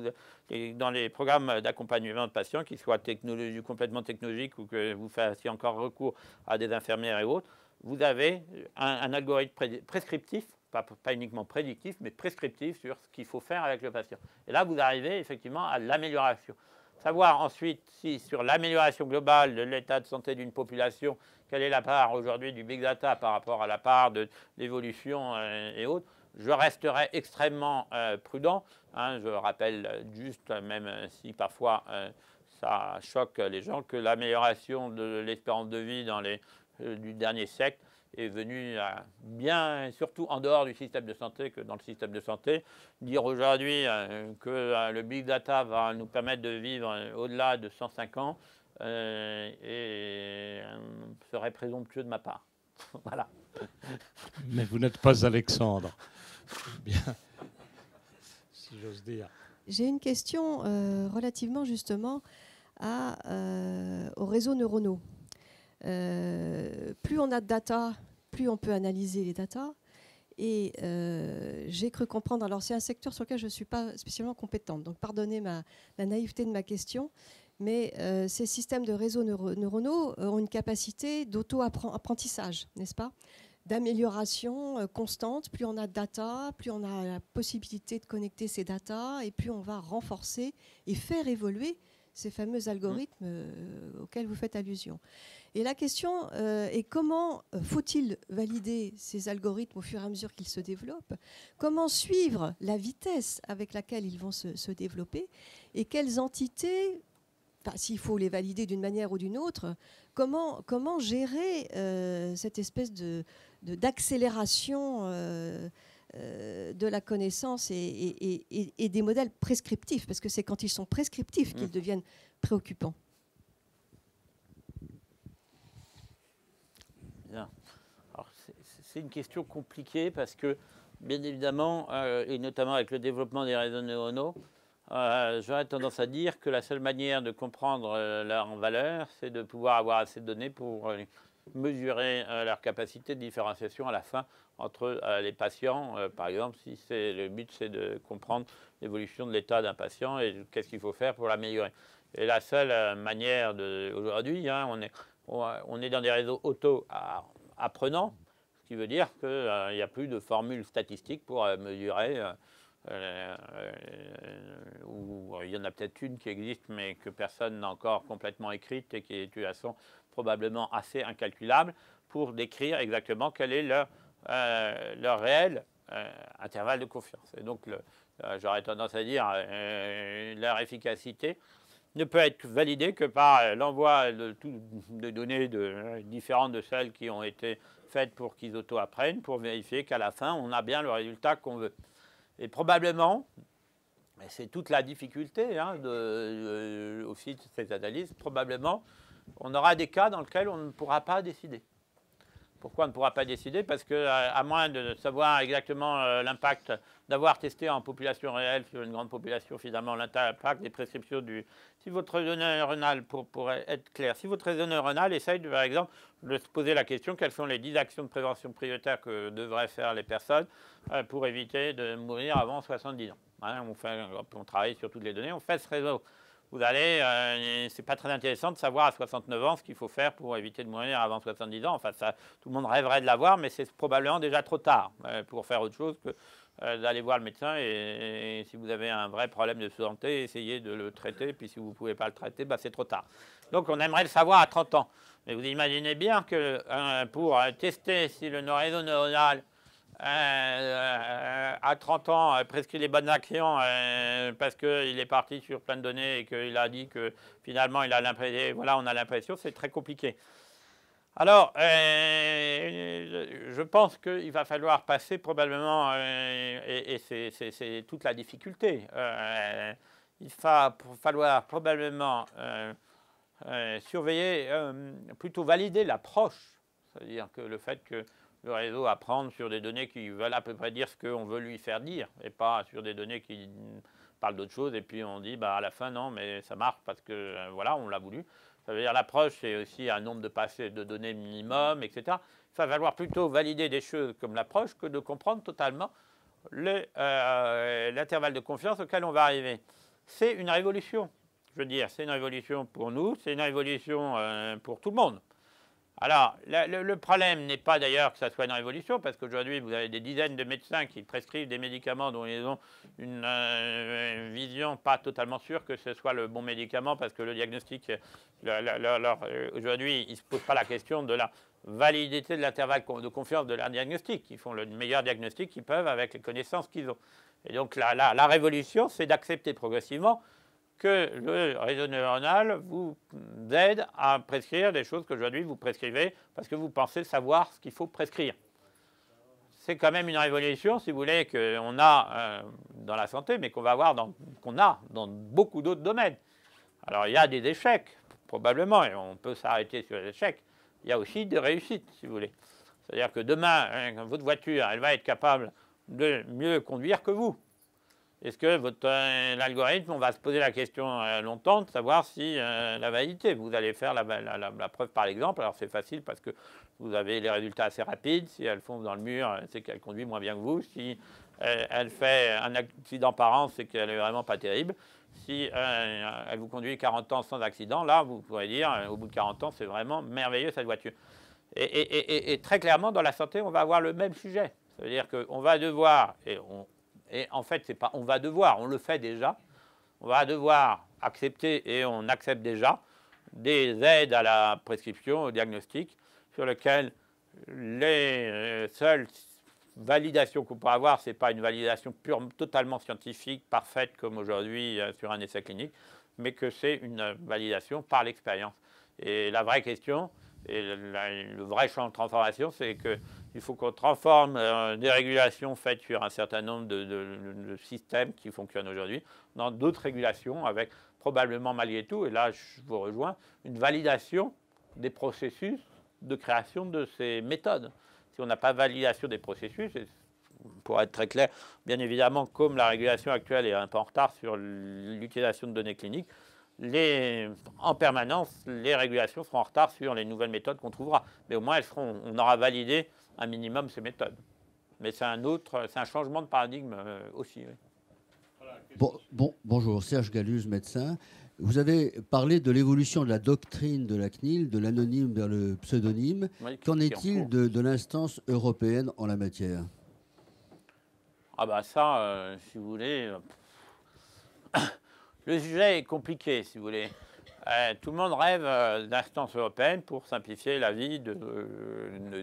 Speaker 3: dans les programmes d'accompagnement de patients, qu'ils soient technologie, complètement technologiques ou que vous fassiez encore recours à des infirmières et autres, vous avez un algorithme prescriptif pas, uniquement prédictif, mais prescriptif sur ce qu'il faut faire avec le patient. Et là, vous arrivez effectivement à l'amélioration. Savoir ensuite si sur l'amélioration globale de l'état de santé d'une population, quelle est la part aujourd'hui du big data par rapport à la part de l'évolution euh, et autres, je resterai extrêmement euh, prudent. Hein. je rappelle juste, même si parfois euh, ça choque les gens, que l'amélioration de l'espérance de vie dans les, du dernier siècle est venu bien bien, surtout en dehors du système de santé que dans le système de santé, dire aujourd'hui euh, que euh, le big data va nous permettre de vivre euh, au-delà de 105 ans et serait présomptueux de ma part. voilà.
Speaker 1: Mais vous n'êtes pas Alexandre. Bien, si j'ose dire.
Speaker 4: J'ai une question relativement justement à, aux réseaux neuronaux. Euh, plus on a de data, plus on peut analyser les data. Et euh, j'ai cru comprendre, alors c'est un secteur sur lequel je ne suis pas spécialement compétente, donc pardonnez ma, la naïveté de ma question, mais euh, ces systèmes de réseaux neuronaux ont une capacité d'auto-apprentissage, n'est-ce pas D'amélioration constante. Plus on a de data, plus on a la possibilité de connecter ces data, et plus on va renforcer et faire évoluer ces fameux algorithmes mmh. auxquels vous faites allusion. Et la question euh, est comment euh, faut-il valider ces algorithmes au fur et à mesure qu'ils se développent Comment suivre la vitesse avec laquelle ils vont se, développer Et quelles entités, s'il faut les valider d'une manière ou d'une autre, comment, gérer euh, cette espèce d'accélération de la connaissance et, des modèles prescriptifs, parce que c'est quand ils sont prescriptifs mmh. qu'ils deviennent préoccupants.
Speaker 3: c'est une question compliquée parce que, bien évidemment, euh, et notamment avec le développement des réseaux neuronaux, euh, j'aurais tendance à dire que la seule manière de comprendre euh, leur valeur, c'est de pouvoir avoir assez de données pour euh, mesurer leur capacité de différenciation à la fin entre les patients. par exemple, si le but, c'est de comprendre l'évolution de l'état d'un patient et qu'est-ce qu'il faut faire pour l'améliorer. Et la seule manière aujourd'hui, hein, on, est, on est dans des réseaux auto-apprenants, qui veut dire qu'il n'y a plus de formule statistique pour euh, mesurer euh, euh, ou il y en a peut-être une qui existe mais que personne n'a encore complètement écrite et qui est de toute façon probablement assez incalculable pour décrire exactement quel est leur, leur réel intervalle de confiance. Et donc j'aurais tendance à dire leur efficacité ne peut être validée que par l'envoi de, de, données de, différentes de celles qui ont été faites pour qu'ils auto-apprennent, pour vérifier qu'à la fin, on a bien le résultat qu'on veut. Et probablement, c'est toute la difficulté hein, de, euh, aussi de ces analyses, probablement, on aura des cas dans lesquels on ne pourra pas décider. Pourquoi on ne pourra pas décider Parce que, euh, à moins de savoir exactement euh, l'impact, d'avoir testé en population réelle sur une grande population, finalement, l'impact des prescriptions du. Si votre raisonneur renal, pour, être clair, si votre raisonneur renal essaye, par exemple, de se poser la question quelles sont les 10 actions de prévention prioritaire que devraient faire les personnes euh, pour éviter de mourir avant 70 ans. Hein, on, fait, on travaille sur toutes les données, on fait ce réseau vous allez, euh, c'est pas très intéressant de savoir à 69 ans ce qu'il faut faire pour éviter de mourir avant 70 ans. Enfin, ça, tout le monde rêverait de l'avoir, mais c'est probablement déjà trop tard euh, pour faire autre chose que euh, d'aller voir le médecin. Et, si vous avez un vrai problème de santé, essayez de le traiter. Puis si vous ne pouvez pas le traiter, bah, c'est trop tard. Donc on aimerait le savoir à 30 ans. Mais vous imaginez bien que pour tester si le réseau neuronal euh, euh, à 30 ans euh, prescrit les bonnes actions parce qu'il est parti sur plein de données et qu'il a dit que finalement il a l'impression, voilà, on a l'impression, c'est très compliqué. Alors, je pense qu'il va falloir passer probablement, et, et c'est toute la difficulté, il va falloir probablement surveiller, plutôt valider l'approche, c'est-à-dire que le fait que le réseau à prendre sur des données qui veulent à peu près dire ce qu'on veut lui faire dire, et pas sur des données qui parlent d'autre chose, et puis on dit bah, à la fin, non, mais ça marche parce que euh, voilà, on l'a voulu. Ça veut dire l'approche, c'est aussi un nombre de passés de données minimum, etc. Ça va falloir plutôt valider des choses comme l'approche que de comprendre totalement euh, l'intervalle de confiance auquel on va arriver. C'est une révolution, je veux dire, c'est une révolution pour nous, c'est une révolution euh, pour tout le monde. Alors, le, problème n'est pas d'ailleurs que ça soit une révolution, parce qu'aujourd'hui, vous avez des dizaines de médecins qui prescrivent des médicaments dont ils ont une, euh, vision pas totalement sûre que ce soit le bon médicament, parce que le diagnostic, euh, aujourd'hui, ils ne se posent pas la question de la validité de l'intervalle de confiance de leur diagnostic. Ils font le meilleur diagnostic qu'ils peuvent avec les connaissances qu'ils ont. Et donc, la révolution, c'est d'accepter progressivement que le réseau neuronal vous aide à prescrire des choses qu'aujourd'hui vous prescrivez parce que vous pensez savoir ce qu'il faut prescrire. C'est quand même une révolution, si vous voulez, qu'on a euh, dans la santé, mais qu'on va avoir qu'on a dans beaucoup d'autres domaines. Alors il y a des échecs, probablement, et on peut s'arrêter sur les échecs. Il y a aussi des réussites, si vous voulez. C'est-à-dire que demain, hein, votre voiture, elle va être capable de mieux conduire que vous. Est-ce que votre euh, algorithme, on va se poser la question euh, longtemps de savoir si euh, la validité, vous allez faire la, la, preuve par exemple, alors c'est facile parce que vous avez les résultats assez rapides, si elle fonce dans le mur, c'est qu'elle conduit moins bien que vous, si elle fait un accident par an, c'est qu'elle est vraiment pas terrible, si elle vous conduit 40 ans sans accident, là vous pourrez dire, au bout de 40 ans, c'est vraiment merveilleux cette voiture. Et, et très clairement, dans la santé, on va avoir le même sujet. C'est-à-dire qu'on va devoir, et on, et en fait, c'est pas on va devoir, on le fait déjà, on va devoir accepter et on accepte déjà des aides à la prescription, au diagnostic, sur lesquelles les euh, seules validations qu'on peut avoir, ce n'est pas une validation pure, totalement scientifique, parfaite comme aujourd'hui euh, sur un essai clinique, mais que c'est une validation par l'expérience. Et la vraie question, et le vrai champ de transformation, c'est que il faut qu'on transforme euh, des régulations faites sur un certain nombre de, systèmes qui fonctionnent aujourd'hui dans d'autres régulations avec probablement, malgré tout, et là je vous rejoins, une validation des processus de création de ces méthodes. Si on n'a pas validation des processus, pour être très clair, bien évidemment, comme la régulation actuelle est un peu en retard sur l'utilisation de données cliniques, les, en permanence, les régulations seront en retard sur les nouvelles méthodes qu'on trouvera. Mais au moins, elles seront, on aura validé un minimum ces méthodes. Mais c'est un autre, c'est un changement de paradigme euh, aussi.
Speaker 2: Bon, bon, bonjour, Serge Galluz, médecin. Vous avez parlé de l'évolution de la doctrine de la CNIL, de l'anonyme vers le pseudonyme. Qu'en est-il de, l'instance européenne en la matière
Speaker 3: Ah bah ça, euh, si vous voulez, euh, le sujet est compliqué, si vous voulez. Euh, tout le monde rêve euh, d'instances européennes pour simplifier la vie de,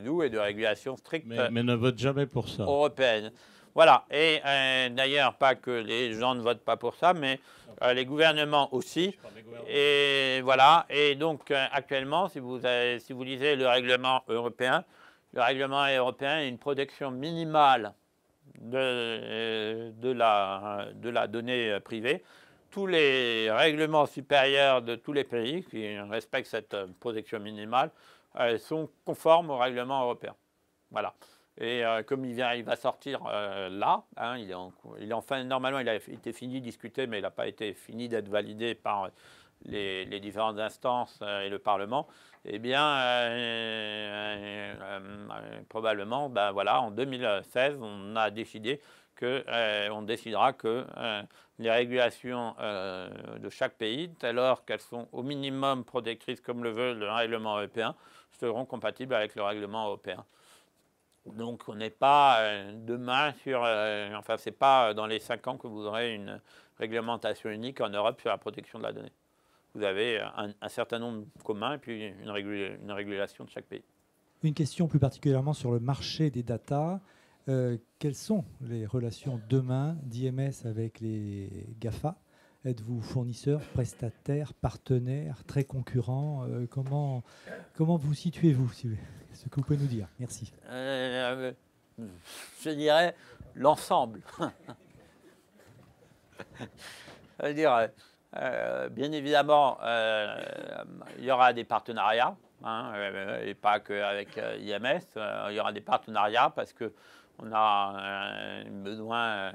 Speaker 3: nous et de régulations strictes Mais,
Speaker 1: ne vote jamais pour ça.
Speaker 3: Européenne. Voilà. Et euh, d'ailleurs, pas que les gens ne votent pas pour ça, mais les gouvernements aussi. Et voilà. Et donc, actuellement, si vous, lisez le règlement européen, le règlement européen est une protection minimale de la donnée privée tous les règlements supérieurs de tous les pays qui respectent cette euh, protection minimale euh, sont conformes au règlement européen. Voilà. Et euh, comme il, va sortir là, hein, il, est enfin, normalement, il a été fini de discuter, mais il n'a pas été fini d'être validé par les, différentes instances et le Parlement. Eh bien, probablement, ben voilà, en 2016, on a décidé qu'on euh, décidera que euh, les régulations euh, de chaque pays, alors qu'elles sont au minimum protectrices comme le veut le règlement européen, seront compatibles avec le règlement européen. Donc on n'est pas demain sur... enfin, ce n'est pas dans les cinq ans que vous aurez une réglementation unique en Europe sur la protection de la donnée. Vous avez un, certain nombre commun et puis une, une, régulation de chaque pays.
Speaker 1: Une question plus particulièrement sur le marché des datas. Euh, quelles sont les relations demain d'IMS avec les GAFA Êtes-vous fournisseur, prestataire, partenaire, très concurrent euh, comment, comment vous situez-vous si Ce que vous pouvez nous dire.
Speaker 3: Merci. Euh, je dirais l'ensemble. je bien évidemment, il y aura des partenariats, hein, et pas qu'avec IMS, il y aura des partenariats parce que on a euh, besoin, euh,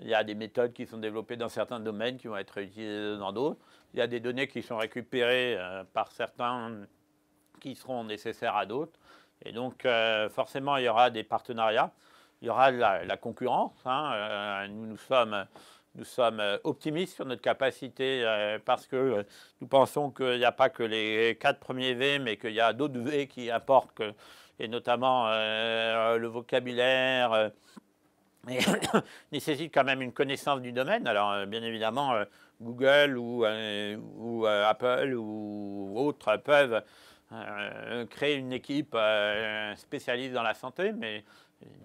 Speaker 3: il y a des méthodes qui sont développées dans certains domaines qui vont être utilisées dans d'autres. Il y a des données qui sont récupérées euh, par certains qui seront nécessaires à d'autres. Et donc, forcément, il y aura des partenariats, il y aura la, la concurrence. Hein, nous, nous sommes nous sommes optimistes sur notre capacité parce que nous pensons qu'il n'y a pas que les quatre premiers V, mais qu'il y a d'autres V qui importent et notamment euh, le vocabulaire, euh, nécessite quand même une connaissance du domaine. Alors, euh, bien évidemment, Google ou, Apple ou autres peuvent créer une équipe spécialiste dans la santé, mais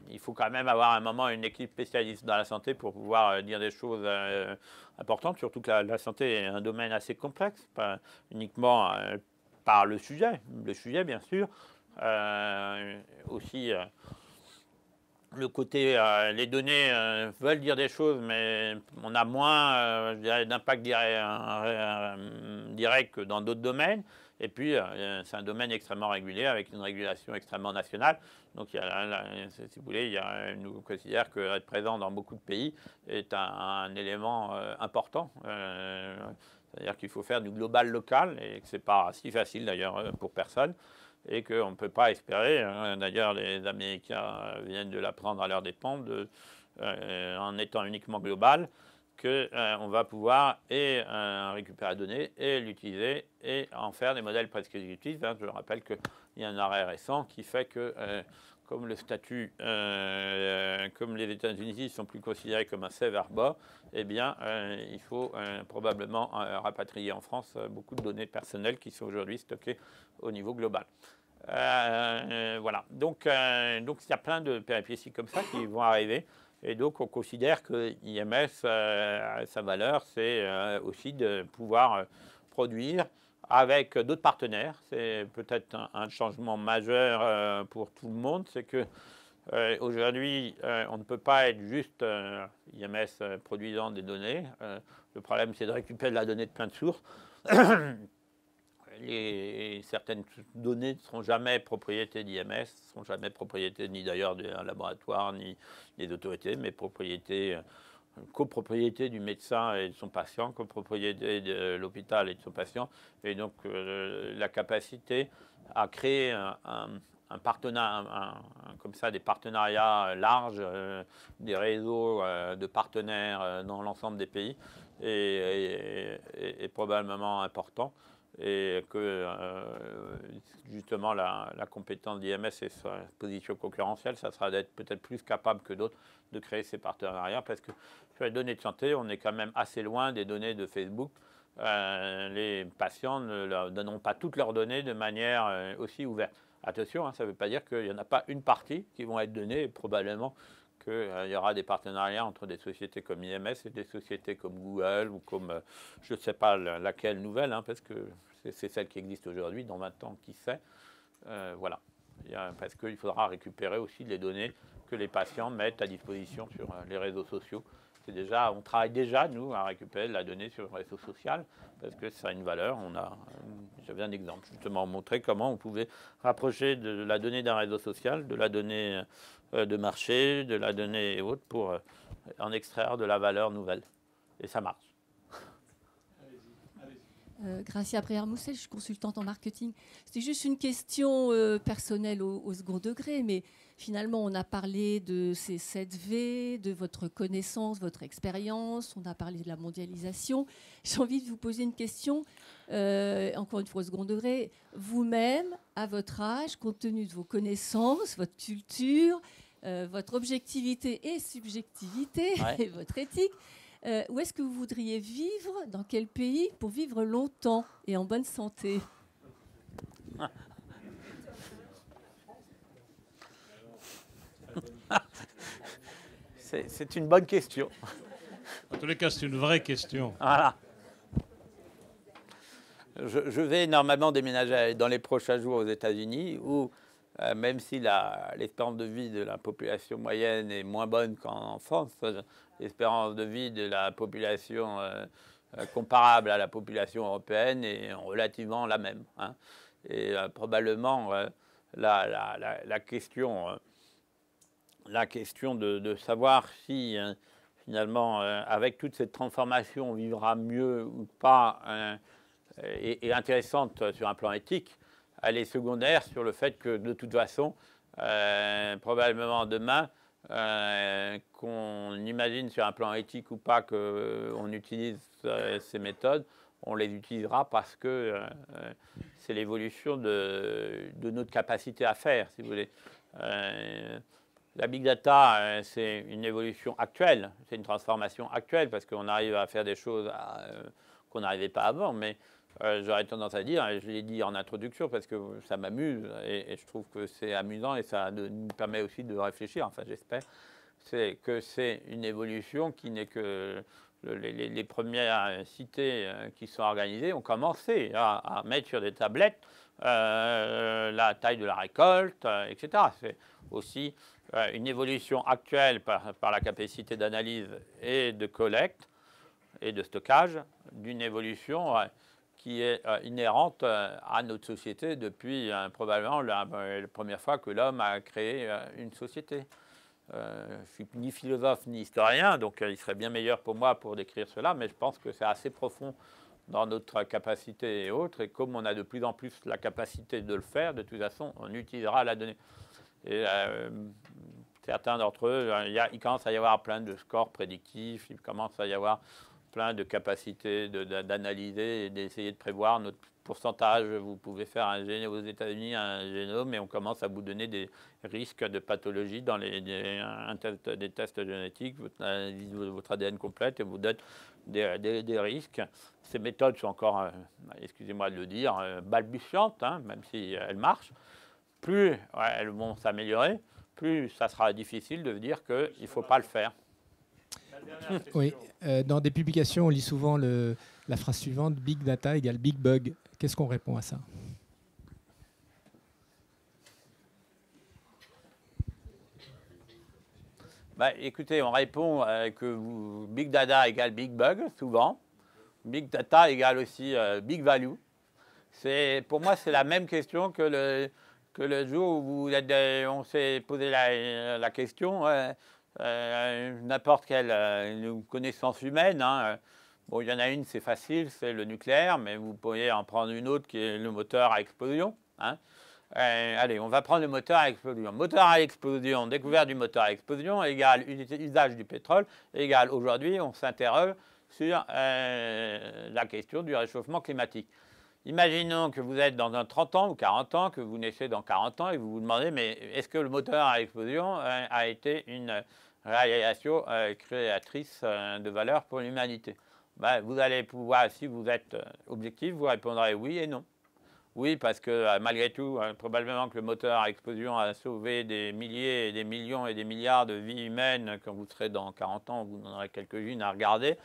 Speaker 3: il faut quand même avoir à un moment une équipe spécialiste dans la santé pour pouvoir dire des choses importantes, surtout que la, santé est un domaine assez complexe, pas uniquement par le sujet, le sujet bien sûr, euh, aussi euh, le côté, euh, les données veulent dire des choses, mais on a moins d'impact direct, que dans d'autres domaines. Et puis, c'est un domaine extrêmement régulier avec une régulation extrêmement nationale. Donc, il y a, si vous voulez, il nous considère qu'être présent dans beaucoup de pays est un, un élément important. C'est-à-dire qu'il faut faire du global local, et que ce n'est pas si facile d'ailleurs pour personne et qu'on ne peut pas espérer, hein. d'ailleurs les Américains viennent de l'apprendre à leur dépens, euh, en étant uniquement global, qu'on euh, va pouvoir et euh, récupérer la donnée et l'utiliser et en faire des modèles presque exécutifs. Hein. Je rappelle qu'il y a un arrêt récent qui fait que comme le statut, comme les États-Unis sont plus considérés comme un safe harbor, eh bien, il faut probablement rapatrier en France beaucoup de données personnelles qui sont aujourd'hui stockées au niveau global. Euh, euh, voilà. Donc, euh, donc il y a plein de péripéties comme ça qui vont arriver. Et donc, on considère que IMS, sa valeur, c'est aussi de pouvoir produire avec d'autres partenaires. C'est peut-être un, changement majeur pour tout le monde. C'est que aujourd'hui, on ne peut pas être juste IMS produisant des données. le problème, c'est de récupérer de la donnée de plein de sources. certaines données ne seront jamais propriété d'IMS, ne seront jamais propriété ni d'ailleurs d'un laboratoire, ni des autorités, mais propriété, euh, copropriété du médecin et de son patient, copropriété de euh, l'hôpital et de son patient. Et donc euh, la capacité à créer un, comme ça, des partenariats larges, des réseaux de partenaires dans l'ensemble des pays est, probablement important et que euh, justement la, compétence d'IMS et sa position concurrentielle, ça sera d'être peut-être plus capable que d'autres de créer ces partenariats parce que sur les données de santé, on est quand même assez loin des données de Facebook. Euh, les patients ne donneront pas toutes leurs données de manière euh, aussi ouverte. Attention, hein, ça ne veut pas dire qu'il n'y en a pas une partie qui vont être données, probablement euh, il y aura des partenariats entre des sociétés comme IMS et des sociétés comme Google ou comme, euh, je ne sais pas laquelle nouvelle, hein, parce que c'est celle qui existe aujourd'hui, dans 20 ans, qui sait. Euh, voilà. parce qu'il faudra récupérer aussi les données que les patients mettent à disposition sur les réseaux sociaux. Déjà, on travaille déjà, nous, à récupérer la donnée sur le réseau social, parce que ça a une valeur. On a, j'avais un exemple, justement, montrer comment on pouvait rapprocher de la donnée d'un réseau social, de la donnée euh, de marché, de la donnée et autres pour euh, en extraire de la valeur nouvelle. Et ça marche.
Speaker 4: Euh, Gracia Brière moussel je suis consultante en marketing. C'était juste une question euh, personnelle au, second degré, mais finalement, on a parlé de ces 7V, de votre connaissance, votre expérience, on a parlé de la mondialisation. J'ai envie de vous poser une question, encore une fois au second degré. Vous-même, à votre âge, compte tenu de vos connaissances, votre culture, euh, votre objectivité et subjectivité, et votre éthique, euh, où est-ce que vous voudriez vivre, dans quel pays, pour vivre longtemps et en bonne santé
Speaker 3: C'est une bonne question.
Speaker 1: En tous les cas, c'est une vraie question.
Speaker 3: Voilà je, vais normalement déménager dans les prochains jours aux États-Unis, où euh, même si l'espérance de vie de la population moyenne est moins bonne qu'en France, l'espérance de vie de la population euh, euh, comparable à la population européenne est relativement la même. Hein. Et probablement, la, la, la, question, la question de savoir si, finalement, avec toute cette transformation, on vivra mieux ou pas et, euh, intéressante sur un plan éthique, elle est secondaire sur le fait que de toute façon, euh, probablement demain, euh, qu'on imagine sur un plan éthique ou pas qu'on utilise ces méthodes, on les utilisera parce que c'est l'évolution de, de, notre capacité à faire, si vous voulez. la big data, c'est une évolution actuelle, c'est une transformation actuelle parce qu'on arrive à faire des choses qu'on n'arrivait pas avant, mais euh, j'aurais tendance à dire, et je l'ai dit en introduction parce que ça m'amuse et, je trouve que c'est amusant et ça nous permet aussi de réfléchir, enfin j'espère, c'est que c'est une évolution qui n'est que les, premières cités euh, qui sont organisées ont commencé à, mettre sur des tablettes euh, la taille de la récolte, euh, etc. C'est aussi une évolution actuelle par, la capacité d'analyse et de collecte et de stockage d'une évolution qui est euh, inhérente euh, à notre société depuis euh, probablement la, première fois que l'homme a créé une société. je ne suis ni philosophe ni historien, donc il serait bien meilleur pour moi pour décrire cela, mais je pense que c'est assez profond dans notre capacité et autres, et comme on a de plus en plus la capacité de le faire, de toute façon, on utilisera la donnée. Et certains d'entre eux, il, il commence à y avoir plein de scores prédictifs, il commence à y avoir plein de capacités d'analyser et d'essayer de prévoir notre pourcentage. Vous pouvez faire un génome aux États-Unis, un génome, et on commence à vous donner des risques de pathologie dans les, des, tests génétiques. vous analysez votre ADN complète et vous donne des, des, risques. Ces méthodes sont encore, euh, excusez-moi de le dire, euh, balbutiantes, hein, même si elles marchent. Plus elles vont s'améliorer, plus ça sera difficile de dire qu'il ne faut pas le faire.
Speaker 1: Oui, euh, dans des publications, on lit souvent le, la phrase suivante Big data égale big bug. Qu'est-ce
Speaker 3: qu'on répond à ça bah, Écoutez, on répond euh, que big data égale big bug, souvent. Big data égale aussi euh, big value. Pour moi, c'est la même question que le, que le jour où vous, on s'est posé la, la question euh, n'importe quelle euh, connaissance humaine. Hein. Bon, il y en a une, c'est facile, c'est le nucléaire, mais vous pourriez en prendre une autre qui est le moteur à explosion. Hein. Euh, allez, on va prendre le moteur à explosion. Moteur à explosion, découvert du moteur à explosion égale usage du pétrole égale aujourd'hui, on s'interroge sur la question du réchauffement climatique. Imaginons que vous êtes dans un 30 ans ou 40 ans, que vous naissez dans 40 ans et vous vous demandez mais est-ce que le moteur à explosion euh, a été une réalisation euh, créatrice euh, de valeur pour l'humanité ben, Vous allez pouvoir, si vous êtes objectif, vous répondrez oui et non. Oui, parce que malgré tout, hein, probablement que le moteur à explosion a sauvé des milliers et des millions et des milliards de vies humaines. Quand vous serez dans 40 ans, vous en aurez quelques-unes à regarder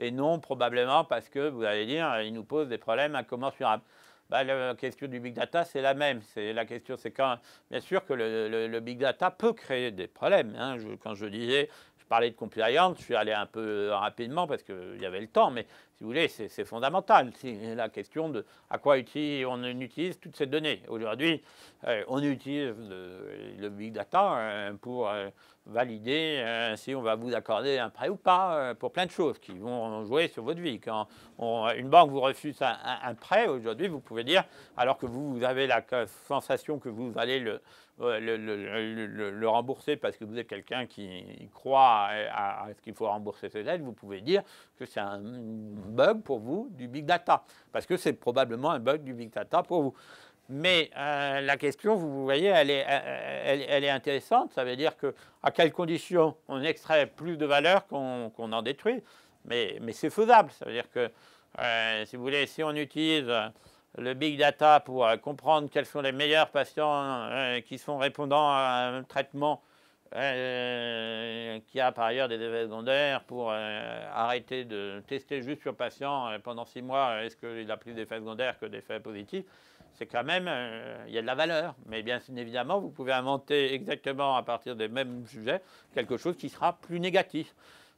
Speaker 3: et non probablement parce que, vous allez dire, il nous pose des problèmes incommensurables. Bah, la question du big data, c'est la même. C'est la question, c'est quand, bien sûr que le, big data peut créer des problèmes. Hein. quand je disais, je parlais de compliance, je suis allé un peu rapidement parce qu'il y avait le temps, mais si vous voulez, c'est fondamental. C'est la question de à quoi on utilise toutes ces données. Aujourd'hui, euh, on utilise le, big data euh, pour euh, valider si on va vous accorder un prêt ou pas, pour plein de choses qui vont jouer sur votre vie. Quand une banque vous refuse un, prêt, aujourd'hui, vous pouvez dire, alors que vous avez la sensation que vous allez le le, le, rembourser parce que vous êtes quelqu'un qui croit à, ce qu'il faut rembourser ses aides, vous pouvez dire que c'est un bug pour vous du big data, parce que c'est probablement un bug du big data pour vous. Mais euh, la question, vous voyez, elle est, elle, est, intéressante. Ça veut dire que à quelles conditions on extrait plus de valeur qu'on en détruit. Mais, mais c'est faisable. Ça veut dire que, euh, si vous voulez, si on utilise le big data pour euh, comprendre quels sont les meilleurs patients euh, qui sont répondants à un traitement euh, qui a par ailleurs des effets secondaires pour arrêter de tester juste sur patient pendant six mois est-ce qu'il a plus d'effets secondaires que d'effets positifs. C'est quand même, il y a de la valeur. Mais bien évidemment, vous pouvez inventer exactement à partir des mêmes sujets quelque chose qui sera plus négatif.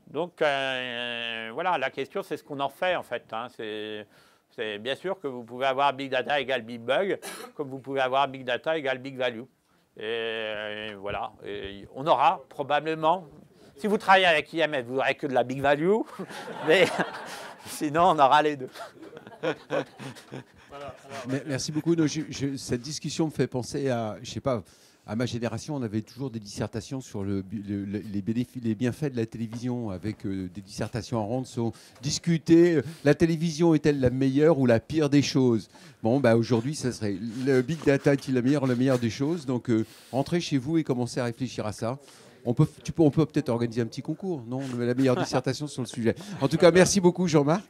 Speaker 3: Donc voilà, la question c'est ce qu'on en fait en fait. Hein. c'est c'est bien sûr que vous pouvez avoir big data égale big bug, comme vous pouvez avoir big data égale big value. Et, voilà, on aura probablement, si vous travaillez avec IMF, vous n'aurez que de la big value, mais sinon on aura les deux.
Speaker 2: Merci beaucoup. cette discussion me fait penser à, je sais pas, à ma génération, on avait toujours des dissertations sur le, les, bénéfices, les bienfaits de la télévision, avec euh, des dissertations à rendre sur discuter euh, la télévision est-elle la meilleure ou la pire des choses Bon, bah, aujourd'hui, ça serait le big data est-il la meilleure, la meilleure des choses Donc, euh, rentrez chez vous et commencez à réfléchir à ça. On peut, tu on peut peut-être organiser un petit concours, non La meilleure dissertation sur le sujet. En tout cas, merci beaucoup, Jean-Marc.